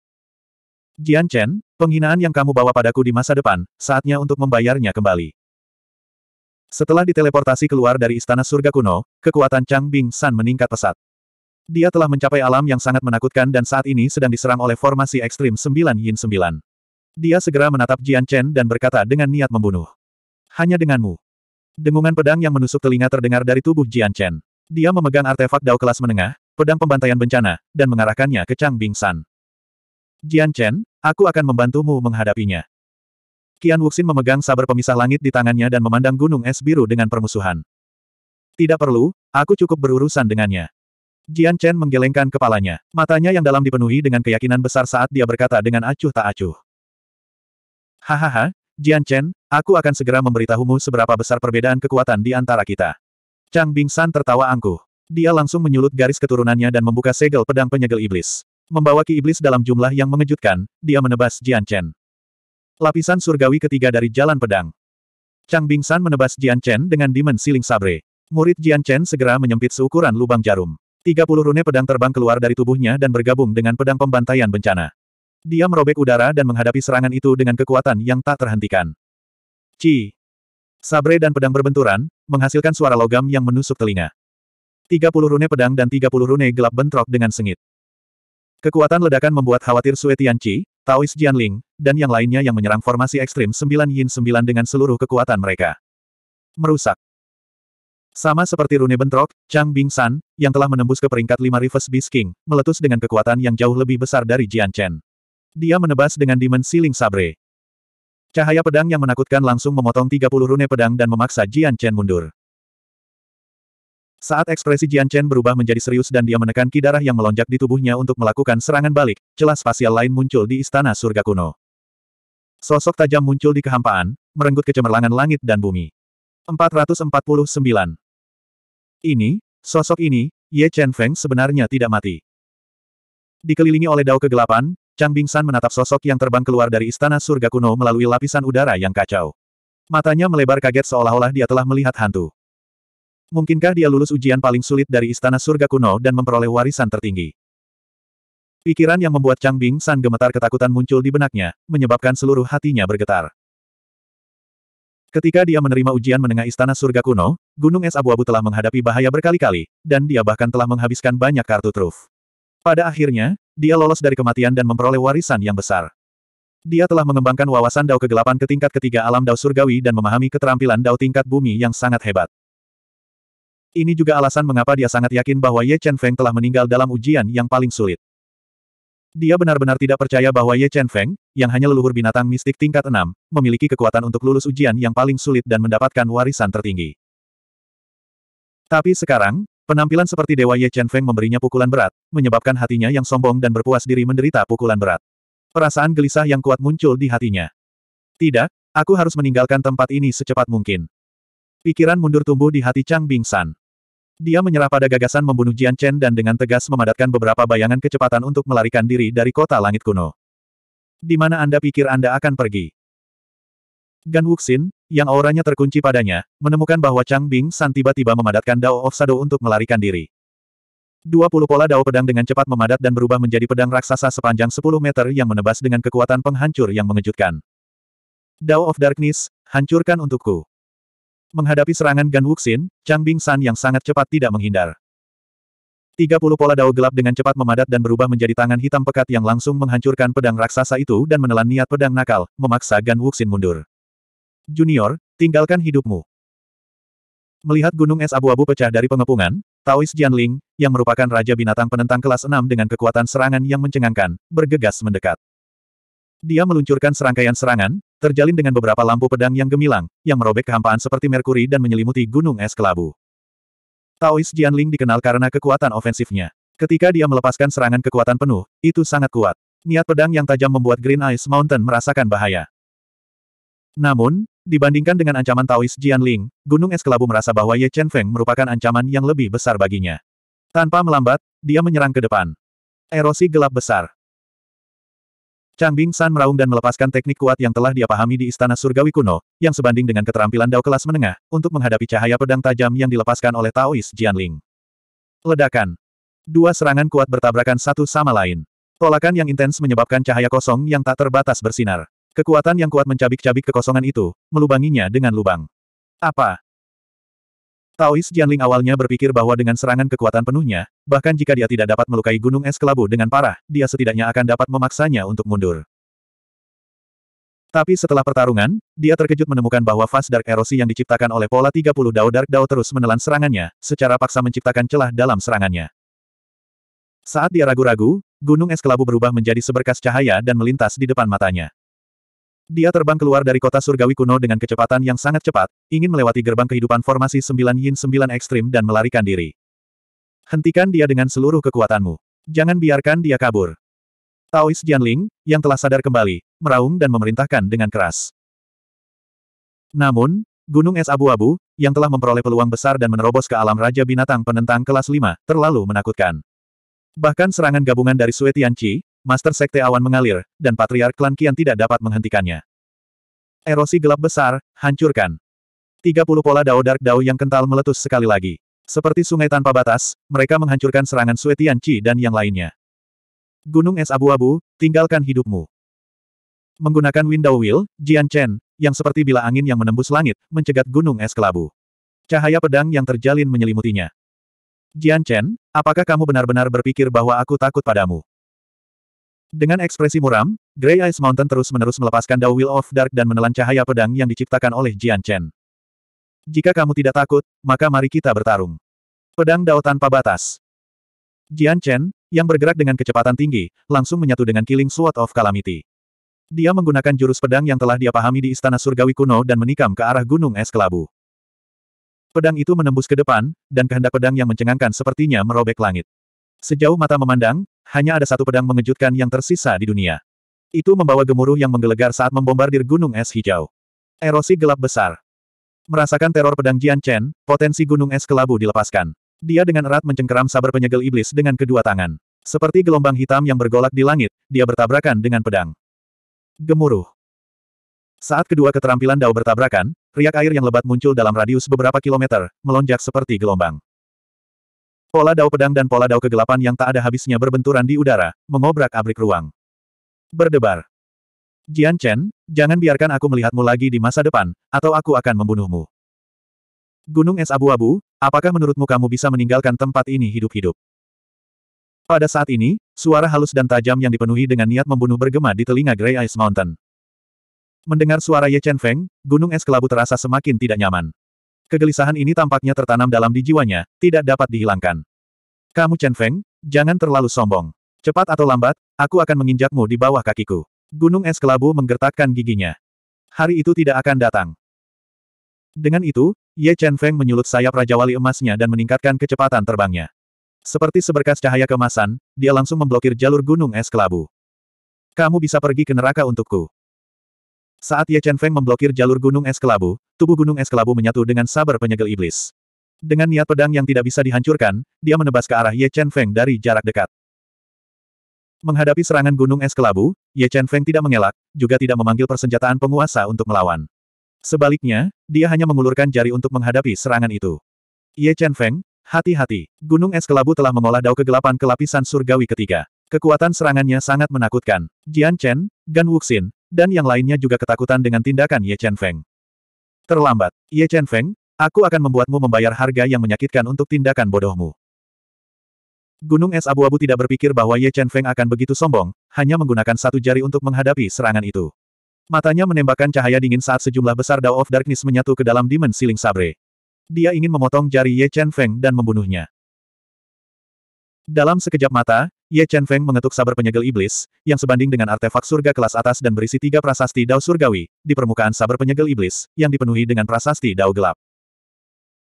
Jian Chen, penghinaan yang kamu bawa padaku di masa depan, saatnya untuk membayarnya kembali. Setelah diteleportasi keluar dari istana surga kuno, kekuatan Chang Bing San meningkat pesat. Dia telah mencapai alam yang sangat menakutkan dan saat ini sedang diserang oleh formasi ekstrim 9 Yin 9. Dia segera menatap Jian Chen dan berkata dengan niat membunuh. Hanya denganmu. Dengungan pedang yang menusuk telinga terdengar dari tubuh Jian Chen. Dia memegang artefak dao kelas menengah, pedang pembantaian bencana, dan mengarahkannya ke Chang Bing San. Jian Chen, aku akan membantumu menghadapinya. Qian Wuxin memegang sabar pemisah langit di tangannya dan memandang gunung es biru dengan permusuhan. Tidak perlu, aku cukup berurusan dengannya. Jian Chen menggelengkan kepalanya, matanya yang dalam dipenuhi dengan keyakinan besar saat dia berkata dengan acuh tak acuh. Hahaha, Jian Chen, aku akan segera memberitahumu seberapa besar perbedaan kekuatan di antara kita. Chang Bing Bingsan tertawa angkuh. Dia langsung menyulut garis keturunannya dan membuka segel pedang penyegel iblis. Membawa ki iblis dalam jumlah yang mengejutkan, dia menebas Jian Chen. Lapisan surgawi ketiga dari jalan pedang. Chang Bing Bingsan menebas Jian Chen dengan dimen siling sabre. Murid Jian Chen segera menyempit seukuran lubang jarum. Tiga puluh rune pedang terbang keluar dari tubuhnya dan bergabung dengan pedang pembantaian bencana. Dia merobek udara dan menghadapi serangan itu dengan kekuatan yang tak terhentikan. Ci. Sabre dan pedang berbenturan, menghasilkan suara logam yang menusuk telinga. 30 rune pedang dan 30 rune gelap bentrok dengan sengit. Kekuatan ledakan membuat khawatir Sue Tianqi, Taois Jianling, dan yang lainnya yang menyerang formasi ekstrim 9 Yin 9 dengan seluruh kekuatan mereka. Merusak. Sama seperti rune bentrok, Chang Bing San, yang telah menembus ke peringkat 5 Reverse Beast King, meletus dengan kekuatan yang jauh lebih besar dari Jian Chen. Dia menebas dengan dimensi Ling Sabre. Cahaya pedang yang menakutkan langsung memotong 30 rune pedang dan memaksa Jian Chen mundur. Saat ekspresi Jian Chen berubah menjadi serius dan dia menekan ki darah yang melonjak di tubuhnya untuk melakukan serangan balik, celah spasial lain muncul di istana surga kuno. Sosok tajam muncul di kehampaan, merenggut kecemerlangan langit dan bumi. 449. Ini, sosok ini, Ye Chen Feng sebenarnya tidak mati. Dikelilingi oleh dao kegelapan, Chang San menatap sosok yang terbang keluar dari istana surga kuno melalui lapisan udara yang kacau. Matanya melebar kaget seolah-olah dia telah melihat hantu. Mungkinkah dia lulus ujian paling sulit dari istana surga kuno dan memperoleh warisan tertinggi? Pikiran yang membuat Chang Bing San gemetar ketakutan muncul di benaknya, menyebabkan seluruh hatinya bergetar. Ketika dia menerima ujian menengah istana surga kuno, gunung es abu-abu telah menghadapi bahaya berkali-kali, dan dia bahkan telah menghabiskan banyak kartu truf. Pada akhirnya, dia lolos dari kematian dan memperoleh warisan yang besar. Dia telah mengembangkan wawasan Dao kegelapan ke tingkat ketiga alam Dao surgawi dan memahami keterampilan Dao tingkat bumi yang sangat hebat. Ini juga alasan mengapa dia sangat yakin bahwa Ye Chen Feng telah meninggal dalam ujian yang paling sulit. Dia benar-benar tidak percaya bahwa Ye Chen Feng, yang hanya leluhur binatang mistik tingkat 6, memiliki kekuatan untuk lulus ujian yang paling sulit dan mendapatkan warisan tertinggi. Tapi sekarang, Penampilan seperti Dewa Ye Chen Feng memberinya pukulan berat, menyebabkan hatinya yang sombong dan berpuas diri menderita pukulan berat. Perasaan gelisah yang kuat muncul di hatinya. Tidak, aku harus meninggalkan tempat ini secepat mungkin. Pikiran mundur tumbuh di hati Chang Bing San. Dia menyerah pada gagasan membunuh Jian Chen dan dengan tegas memadatkan beberapa bayangan kecepatan untuk melarikan diri dari kota langit kuno. Di mana Anda pikir Anda akan pergi? Gan Wuxin, yang auranya terkunci padanya, menemukan bahwa Chang Bing San tiba-tiba memadatkan Dao of Shadow untuk melarikan diri. Dua puluh pola Dao pedang dengan cepat memadat dan berubah menjadi pedang raksasa sepanjang 10 meter yang menebas dengan kekuatan penghancur yang mengejutkan. Dao of Darkness, hancurkan untukku. Menghadapi serangan Gan Wuxin, Chang Bing San yang sangat cepat tidak menghindar. 30 pola dao gelap dengan cepat memadat dan berubah menjadi tangan hitam pekat yang langsung menghancurkan pedang raksasa itu dan menelan niat pedang nakal, memaksa Gan Wuxin mundur. Junior, tinggalkan hidupmu. Melihat gunung es abu-abu pecah dari pengepungan, Taois Jianling, yang merupakan raja binatang penentang kelas 6 dengan kekuatan serangan yang mencengangkan, bergegas mendekat. Dia meluncurkan serangkaian serangan, terjalin dengan beberapa lampu pedang yang gemilang, yang merobek kehampaan seperti merkuri dan menyelimuti gunung es kelabu. Taois Jianling dikenal karena kekuatan ofensifnya. Ketika dia melepaskan serangan kekuatan penuh, itu sangat kuat. Niat pedang yang tajam membuat Green Ice Mountain merasakan bahaya. Namun, Dibandingkan dengan ancaman Taois Jianling, Gunung Es Kelabu merasa bahwa Ye Chen Feng merupakan ancaman yang lebih besar baginya. Tanpa melambat, dia menyerang ke depan. Erosi gelap besar. Chang Bing San meraung dan melepaskan teknik kuat yang telah dia pahami di Istana Surgawi kuno, yang sebanding dengan keterampilan Dao kelas menengah, untuk menghadapi cahaya pedang tajam yang dilepaskan oleh Taois Jianling. Ledakan. Dua serangan kuat bertabrakan satu sama lain. Tolakan yang intens menyebabkan cahaya kosong yang tak terbatas bersinar. Kekuatan yang kuat mencabik-cabik kekosongan itu, melubanginya dengan lubang. Apa? Taois Jianling awalnya berpikir bahwa dengan serangan kekuatan penuhnya, bahkan jika dia tidak dapat melukai gunung es kelabu dengan parah, dia setidaknya akan dapat memaksanya untuk mundur. Tapi setelah pertarungan, dia terkejut menemukan bahwa fast dark erosi yang diciptakan oleh pola 30 Dao Dark Dao terus menelan serangannya, secara paksa menciptakan celah dalam serangannya. Saat dia ragu-ragu, gunung es kelabu berubah menjadi seberkas cahaya dan melintas di depan matanya. Dia terbang keluar dari kota surgawi kuno dengan kecepatan yang sangat cepat, ingin melewati gerbang kehidupan formasi 9 Yin 9 Ekstrim dan melarikan diri. Hentikan dia dengan seluruh kekuatanmu. Jangan biarkan dia kabur. Taois Jianling, yang telah sadar kembali, meraung dan memerintahkan dengan keras. Namun, gunung es abu-abu, yang telah memperoleh peluang besar dan menerobos ke alam Raja Binatang penentang kelas 5, terlalu menakutkan. Bahkan serangan gabungan dari Sui Tianqi, Master Sekte Awan mengalir, dan Patriark Klan Kian tidak dapat menghentikannya. Erosi gelap besar, hancurkan. 30 pola Dao Dark Dao yang kental meletus sekali lagi. Seperti sungai tanpa batas, mereka menghancurkan serangan Suetian Qi dan yang lainnya. Gunung es abu-abu, tinggalkan hidupmu. Menggunakan window wheel, Jian Chen, yang seperti bila angin yang menembus langit, mencegat gunung es kelabu. Cahaya pedang yang terjalin menyelimutinya. Jian Chen, apakah kamu benar-benar berpikir bahwa aku takut padamu? Dengan ekspresi muram, Grey Ice Mountain terus-menerus melepaskan Dao Will of Dark dan menelan cahaya pedang yang diciptakan oleh Jian Chen. Jika kamu tidak takut, maka mari kita bertarung. Pedang Dao tanpa batas. Jian Chen, yang bergerak dengan kecepatan tinggi, langsung menyatu dengan Killing Sword of Calamity. Dia menggunakan jurus pedang yang telah dia pahami di Istana Surgawi kuno dan menikam ke arah Gunung Es Kelabu. Pedang itu menembus ke depan, dan kehendak pedang yang mencengangkan sepertinya merobek langit. Sejauh mata memandang, hanya ada satu pedang mengejutkan yang tersisa di dunia. Itu membawa gemuruh yang menggelegar saat membombardir gunung es hijau. Erosi gelap besar. Merasakan teror pedang Jian Chen, potensi gunung es kelabu dilepaskan. Dia dengan erat mencengkeram sabar penyegel iblis dengan kedua tangan. Seperti gelombang hitam yang bergolak di langit, dia bertabrakan dengan pedang. Gemuruh. Saat kedua keterampilan Dao bertabrakan, riak air yang lebat muncul dalam radius beberapa kilometer, melonjak seperti gelombang. Pola dao pedang dan pola dao kegelapan yang tak ada habisnya berbenturan di udara, mengobrak-abrik ruang. Berdebar. Jian Chen, jangan biarkan aku melihatmu lagi di masa depan, atau aku akan membunuhmu. Gunung es abu-abu, apakah menurutmu kamu bisa meninggalkan tempat ini hidup-hidup? Pada saat ini, suara halus dan tajam yang dipenuhi dengan niat membunuh bergema di telinga Grey Ice Mountain. Mendengar suara Ye Chen Feng, gunung es kelabu terasa semakin tidak nyaman. Kegelisahan ini tampaknya tertanam dalam di jiwanya, tidak dapat dihilangkan. Kamu Chen Feng, jangan terlalu sombong. Cepat atau lambat, aku akan menginjakmu di bawah kakiku. Gunung es kelabu menggertakkan giginya. Hari itu tidak akan datang. Dengan itu, Ye Chen Feng menyulut sayap Raja Wali emasnya dan meningkatkan kecepatan terbangnya. Seperti seberkas cahaya kemasan, dia langsung memblokir jalur gunung es kelabu. Kamu bisa pergi ke neraka untukku. Saat Ye Chen Feng memblokir jalur gunung es kelabu, tubuh gunung es kelabu menyatu dengan sabar penyegel iblis. Dengan niat pedang yang tidak bisa dihancurkan, dia menebas ke arah Ye Chen Feng dari jarak dekat. Menghadapi serangan gunung es kelabu, Ye Chen Feng tidak mengelak, juga tidak memanggil persenjataan penguasa untuk melawan. Sebaliknya, dia hanya mengulurkan jari untuk menghadapi serangan itu. Ye Chen Feng, hati-hati, gunung es kelabu telah mengolah dao kegelapan Kelapisan surgawi ketiga. Kekuatan serangannya sangat menakutkan. Jian Chen, Gan Wuxin, dan yang lainnya juga ketakutan dengan tindakan Ye Chen Feng. Terlambat. Ye Chen Feng, aku akan membuatmu membayar harga yang menyakitkan untuk tindakan bodohmu. Gunung es abu-abu tidak berpikir bahwa Ye Chen Feng akan begitu sombong, hanya menggunakan satu jari untuk menghadapi serangan itu. Matanya menembakkan cahaya dingin saat sejumlah besar Dao of Darkness menyatu ke dalam Demon Siling Sabre. Dia ingin memotong jari Ye Chen Feng dan membunuhnya. Dalam sekejap mata, Ye Chen Feng mengetuk sabar penyegel iblis, yang sebanding dengan artefak surga kelas atas dan berisi tiga prasasti dao surgawi, di permukaan sabar penyegel iblis, yang dipenuhi dengan prasasti dao gelap.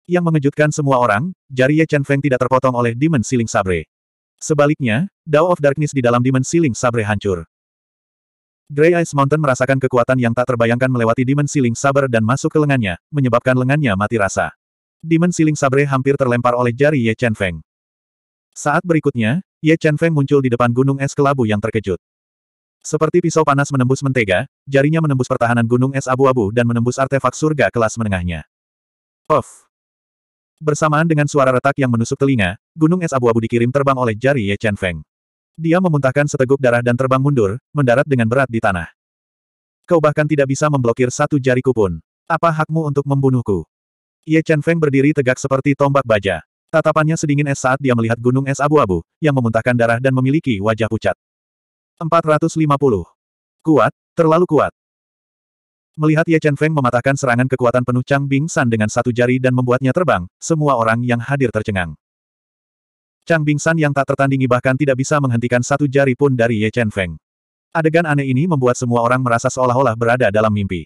Yang mengejutkan semua orang, jari Ye Chen Feng tidak terpotong oleh Demon Siling Sabre. Sebaliknya, Dao of Darkness di dalam Demon Siling Sabre hancur. Grey Ice Mountain merasakan kekuatan yang tak terbayangkan melewati Demon Siling Sabre dan masuk ke lengannya, menyebabkan lengannya mati rasa. Demon Siling Sabre hampir terlempar oleh jari Ye Chen Feng. Saat berikutnya, Ye Chen Feng muncul di depan gunung es kelabu yang terkejut. Seperti pisau panas menembus mentega, jarinya menembus pertahanan gunung es abu-abu dan menembus artefak surga kelas menengahnya. Of! Bersamaan dengan suara retak yang menusuk telinga, gunung es abu-abu dikirim terbang oleh jari Ye Chen Feng. Dia memuntahkan seteguk darah dan terbang mundur, mendarat dengan berat di tanah. Kau bahkan tidak bisa memblokir satu jariku pun. Apa hakmu untuk membunuhku? Ye Chen Feng berdiri tegak seperti tombak baja. Tatapannya sedingin es saat dia melihat gunung es abu-abu, yang memuntahkan darah dan memiliki wajah pucat. 450. Kuat, terlalu kuat. Melihat Ye Chen Feng mematahkan serangan kekuatan penuh Chang Bing San dengan satu jari dan membuatnya terbang, semua orang yang hadir tercengang. Chang Bing San yang tak tertandingi bahkan tidak bisa menghentikan satu jari pun dari Ye Chen Feng. Adegan aneh ini membuat semua orang merasa seolah-olah berada dalam mimpi.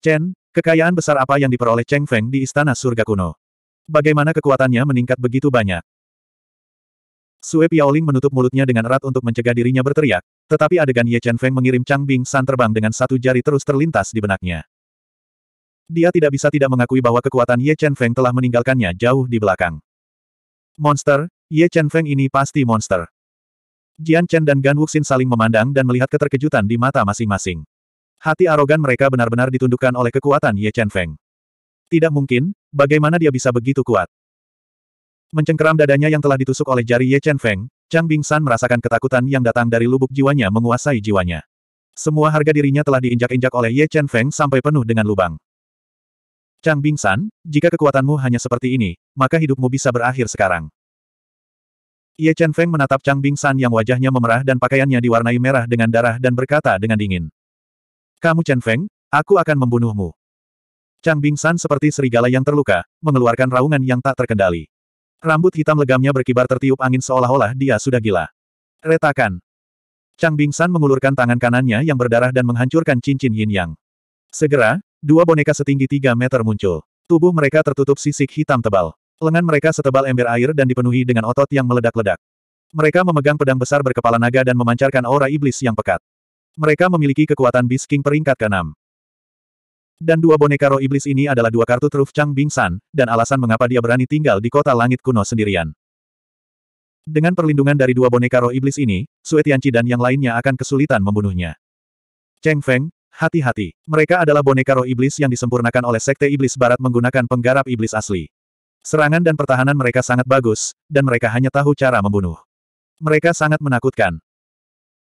Chen, kekayaan besar apa yang diperoleh Cheng Feng di Istana Surga Kuno? Bagaimana kekuatannya meningkat begitu banyak? Sue Piaoling menutup mulutnya dengan erat untuk mencegah dirinya berteriak, tetapi adegan Ye Chen Feng mengirim Chang Bing San terbang dengan satu jari terus terlintas di benaknya. Dia tidak bisa tidak mengakui bahwa kekuatan Ye Chen Feng telah meninggalkannya jauh di belakang. Monster, Ye Chen Feng ini pasti monster. Jian Chen dan Gan Wuxin saling memandang dan melihat keterkejutan di mata masing-masing. Hati arogan mereka benar-benar ditundukkan oleh kekuatan Ye Chen Feng. Tidak mungkin, Bagaimana dia bisa begitu kuat? Mencengkeram dadanya yang telah ditusuk oleh jari Ye Chen Feng, Chang Bing San merasakan ketakutan yang datang dari lubuk jiwanya menguasai jiwanya. Semua harga dirinya telah diinjak-injak oleh Ye Chen Feng sampai penuh dengan lubang. Chang Bing San, jika kekuatanmu hanya seperti ini, maka hidupmu bisa berakhir sekarang. Ye Chen Feng menatap Chang Bing San yang wajahnya memerah dan pakaiannya diwarnai merah dengan darah dan berkata dengan dingin. Kamu Chen Feng, aku akan membunuhmu. Chang Bing San seperti serigala yang terluka, mengeluarkan raungan yang tak terkendali. Rambut hitam legamnya berkibar tertiup angin seolah-olah dia sudah gila. Retakan. Chang Bing San mengulurkan tangan kanannya yang berdarah dan menghancurkan cincin yin yang. Segera, dua boneka setinggi tiga meter muncul. Tubuh mereka tertutup sisik hitam tebal. Lengan mereka setebal ember air dan dipenuhi dengan otot yang meledak-ledak. Mereka memegang pedang besar berkepala naga dan memancarkan aura iblis yang pekat. Mereka memiliki kekuatan bisking peringkat keenam. Dan dua boneka roh iblis ini adalah dua kartu truf Chang Bing San, dan alasan mengapa dia berani tinggal di kota langit kuno sendirian. Dengan perlindungan dari dua boneka roh iblis ini, Sue dan yang lainnya akan kesulitan membunuhnya. Cheng Feng, hati-hati. Mereka adalah boneka roh iblis yang disempurnakan oleh Sekte Iblis Barat menggunakan penggarap iblis asli. Serangan dan pertahanan mereka sangat bagus, dan mereka hanya tahu cara membunuh. Mereka sangat menakutkan.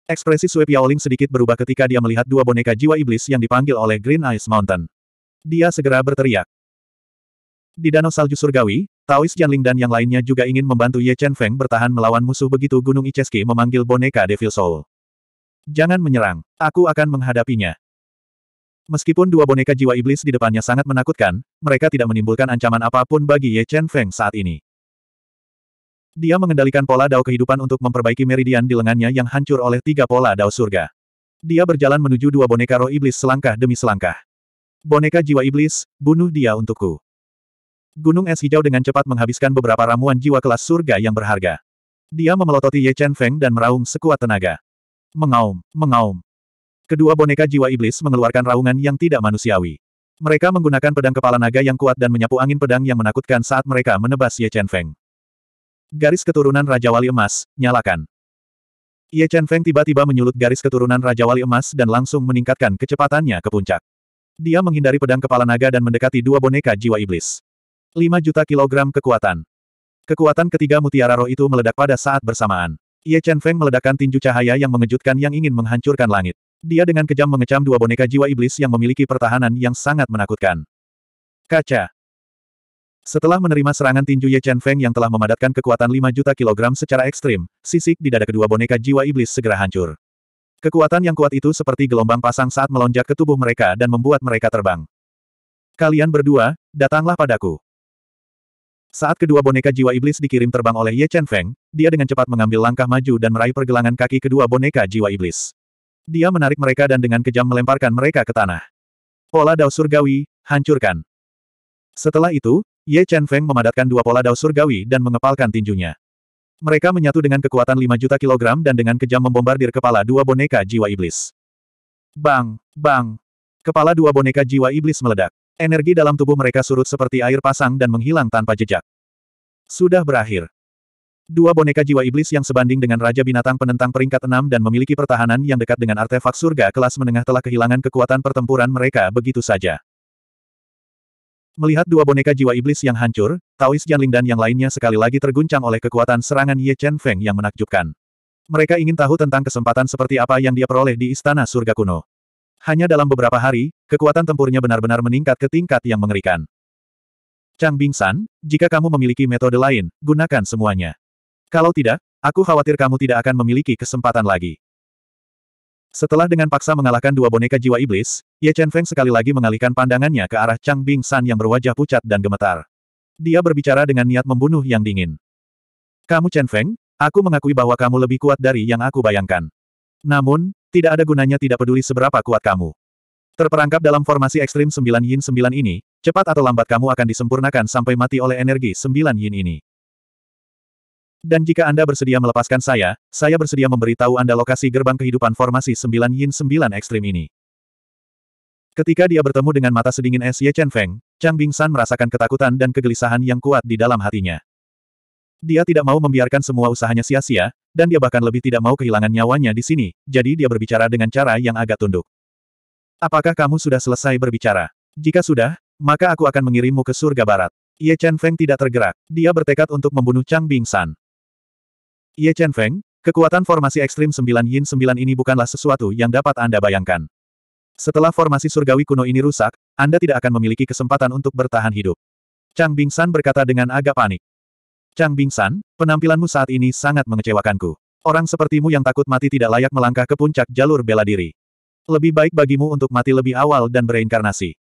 Ekspresi Sue Piaoling sedikit berubah ketika dia melihat dua boneka jiwa iblis yang dipanggil oleh Green Ice Mountain. Dia segera berteriak. Di Danau Salju Surgawi, Taois Jianling dan yang lainnya juga ingin membantu Ye Chen Feng bertahan melawan musuh begitu Gunung Icheski memanggil boneka Devil Soul. Jangan menyerang, aku akan menghadapinya. Meskipun dua boneka jiwa iblis di depannya sangat menakutkan, mereka tidak menimbulkan ancaman apapun bagi Ye Chen Feng saat ini. Dia mengendalikan pola dao kehidupan untuk memperbaiki meridian di lengannya yang hancur oleh tiga pola dao surga. Dia berjalan menuju dua boneka roh iblis selangkah demi selangkah. Boneka jiwa iblis, bunuh dia untukku. Gunung es hijau dengan cepat menghabiskan beberapa ramuan jiwa kelas surga yang berharga. Dia memelototi Ye Chen Feng dan meraung sekuat tenaga. Mengaum, mengaum. Kedua boneka jiwa iblis mengeluarkan raungan yang tidak manusiawi. Mereka menggunakan pedang kepala naga yang kuat dan menyapu angin pedang yang menakutkan saat mereka menebas Ye Chen Feng. Garis keturunan Raja Wali Emas, nyalakan. Ye Chen Feng tiba-tiba menyulut garis keturunan Raja Wali Emas dan langsung meningkatkan kecepatannya ke puncak. Dia menghindari pedang kepala naga dan mendekati dua boneka jiwa iblis. 5 juta kilogram kekuatan. Kekuatan ketiga mutiara roh itu meledak pada saat bersamaan. Ye Chen Feng meledakkan tinju cahaya yang mengejutkan yang ingin menghancurkan langit. Dia dengan kejam mengecam dua boneka jiwa iblis yang memiliki pertahanan yang sangat menakutkan. Kaca. Setelah menerima serangan tinju Ye Chen Feng yang telah memadatkan kekuatan 5 juta kilogram secara ekstrim, sisik di dada kedua boneka jiwa iblis segera hancur. Kekuatan yang kuat itu seperti gelombang pasang saat melonjak ke tubuh mereka dan membuat mereka terbang. Kalian berdua, datanglah padaku. Saat kedua boneka jiwa iblis dikirim terbang oleh Ye Chen Feng, dia dengan cepat mengambil langkah maju dan meraih pergelangan kaki kedua boneka jiwa iblis. Dia menarik mereka dan dengan kejam melemparkan mereka ke tanah. Pola Dao Surgawi, hancurkan. Setelah itu, Ye Chen Feng memadatkan dua pola dao surgawi dan mengepalkan tinjunya. Mereka menyatu dengan kekuatan 5 juta kilogram dan dengan kejam membombardir kepala dua boneka jiwa iblis. Bang! Bang! Kepala dua boneka jiwa iblis meledak. Energi dalam tubuh mereka surut seperti air pasang dan menghilang tanpa jejak. Sudah berakhir. Dua boneka jiwa iblis yang sebanding dengan Raja Binatang penentang peringkat 6 dan memiliki pertahanan yang dekat dengan artefak surga kelas menengah telah kehilangan kekuatan pertempuran mereka begitu saja. Melihat dua boneka jiwa iblis yang hancur, Taois Jianling dan yang lainnya sekali lagi terguncang oleh kekuatan serangan Ye Chen Feng yang menakjubkan. Mereka ingin tahu tentang kesempatan seperti apa yang dia peroleh di Istana Surga Kuno. Hanya dalam beberapa hari, kekuatan tempurnya benar-benar meningkat ke tingkat yang mengerikan. Chang Bingsan, jika kamu memiliki metode lain, gunakan semuanya. Kalau tidak, aku khawatir kamu tidak akan memiliki kesempatan lagi. Setelah dengan paksa mengalahkan dua boneka jiwa iblis, Ye Chen Feng sekali lagi mengalihkan pandangannya ke arah Chang Bing San yang berwajah pucat dan gemetar. Dia berbicara dengan niat membunuh yang dingin. Kamu Chen Feng, aku mengakui bahwa kamu lebih kuat dari yang aku bayangkan. Namun, tidak ada gunanya tidak peduli seberapa kuat kamu. Terperangkap dalam formasi ekstrim sembilan yin sembilan ini, cepat atau lambat kamu akan disempurnakan sampai mati oleh energi sembilan yin ini. Dan jika Anda bersedia melepaskan saya, saya bersedia memberitahu Anda lokasi gerbang kehidupan formasi sembilan yin sembilan ekstrim ini. Ketika dia bertemu dengan mata sedingin es Ye Chen Feng, Chang Bingsan merasakan ketakutan dan kegelisahan yang kuat di dalam hatinya. Dia tidak mau membiarkan semua usahanya sia-sia, dan dia bahkan lebih tidak mau kehilangan nyawanya di sini, jadi dia berbicara dengan cara yang agak tunduk. Apakah kamu sudah selesai berbicara? Jika sudah, maka aku akan mengirimmu ke surga barat. Ye Chen Feng tidak tergerak, dia bertekad untuk membunuh Chang Bingsan. Ye Chen Feng, kekuatan formasi ekstrim 9 Yin 9 ini bukanlah sesuatu yang dapat Anda bayangkan. Setelah formasi surgawi kuno ini rusak, Anda tidak akan memiliki kesempatan untuk bertahan hidup. Chang Bing Bingsan berkata dengan agak panik. Chang Bing Bingsan, penampilanmu saat ini sangat mengecewakanku. Orang sepertimu yang takut mati tidak layak melangkah ke puncak jalur bela diri. Lebih baik bagimu untuk mati lebih awal dan bereinkarnasi.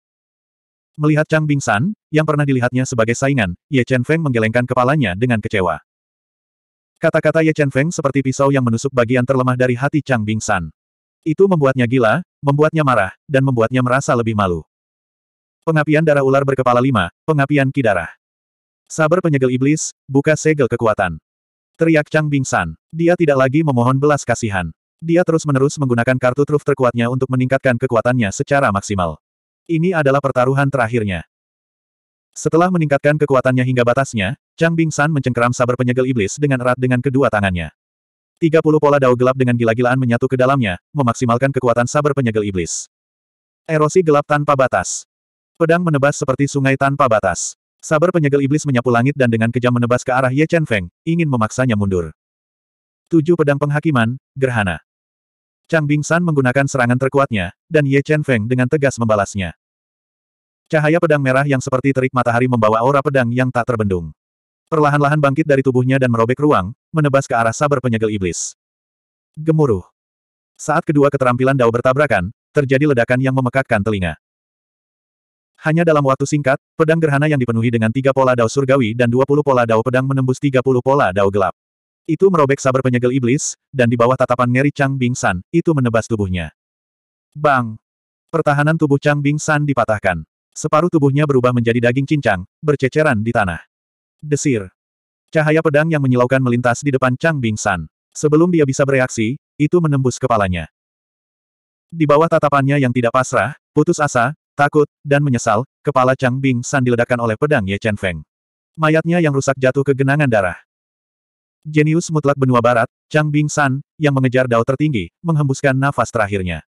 Melihat Chang Bing Bingsan, yang pernah dilihatnya sebagai saingan, Ye Chen Feng menggelengkan kepalanya dengan kecewa. Kata-kata Ye Chen Feng seperti pisau yang menusuk bagian terlemah dari hati Chang Bing Bingsan. Itu membuatnya gila, membuatnya marah, dan membuatnya merasa lebih malu. Pengapian darah ular berkepala lima, pengapian kidarah. Sabar penyegel iblis, buka segel kekuatan. Teriak Chang Bing Bingsan. Dia tidak lagi memohon belas kasihan. Dia terus-menerus menggunakan kartu truf terkuatnya untuk meningkatkan kekuatannya secara maksimal. Ini adalah pertaruhan terakhirnya. Setelah meningkatkan kekuatannya hingga batasnya, Chang Bing Bingsan mencengkeram sabar penyegel iblis dengan erat dengan kedua tangannya. 30 pola dao gelap dengan gila-gilaan menyatu ke dalamnya, memaksimalkan kekuatan sabar penyegel iblis. Erosi gelap tanpa batas. Pedang menebas seperti sungai tanpa batas. Sabar penyegel iblis menyapu langit dan dengan kejam menebas ke arah Ye Chen Feng, ingin memaksanya mundur. Tujuh pedang penghakiman, gerhana. Chang Bing San menggunakan serangan terkuatnya, dan Ye Chen Feng dengan tegas membalasnya. Cahaya pedang merah yang seperti terik matahari membawa aura pedang yang tak terbendung. Perlahan-lahan bangkit dari tubuhnya dan merobek ruang, menebas ke arah saber penyegel iblis. Gemuruh. Saat kedua keterampilan Dao bertabrakan, terjadi ledakan yang memekakkan telinga. Hanya dalam waktu singkat, pedang gerhana yang dipenuhi dengan tiga pola dao surgawi dan dua puluh pola dao pedang menembus tiga puluh pola dao gelap. Itu merobek saber penyegel iblis, dan di bawah tatapan Ngeri Chang Bing San, itu menebas tubuhnya. Bang! Pertahanan tubuh Chang Bing San dipatahkan. Separuh tubuhnya berubah menjadi daging cincang, berceceran di tanah. Desir. Cahaya pedang yang menyilaukan melintas di depan Chang Bing San. Sebelum dia bisa bereaksi, itu menembus kepalanya. Di bawah tatapannya yang tidak pasrah, putus asa, takut, dan menyesal, kepala Chang Bing San diledakkan oleh pedang Ye Chen Feng. Mayatnya yang rusak jatuh ke genangan darah. Jenius mutlak benua barat, Chang Bing San, yang mengejar dao tertinggi, menghembuskan nafas terakhirnya.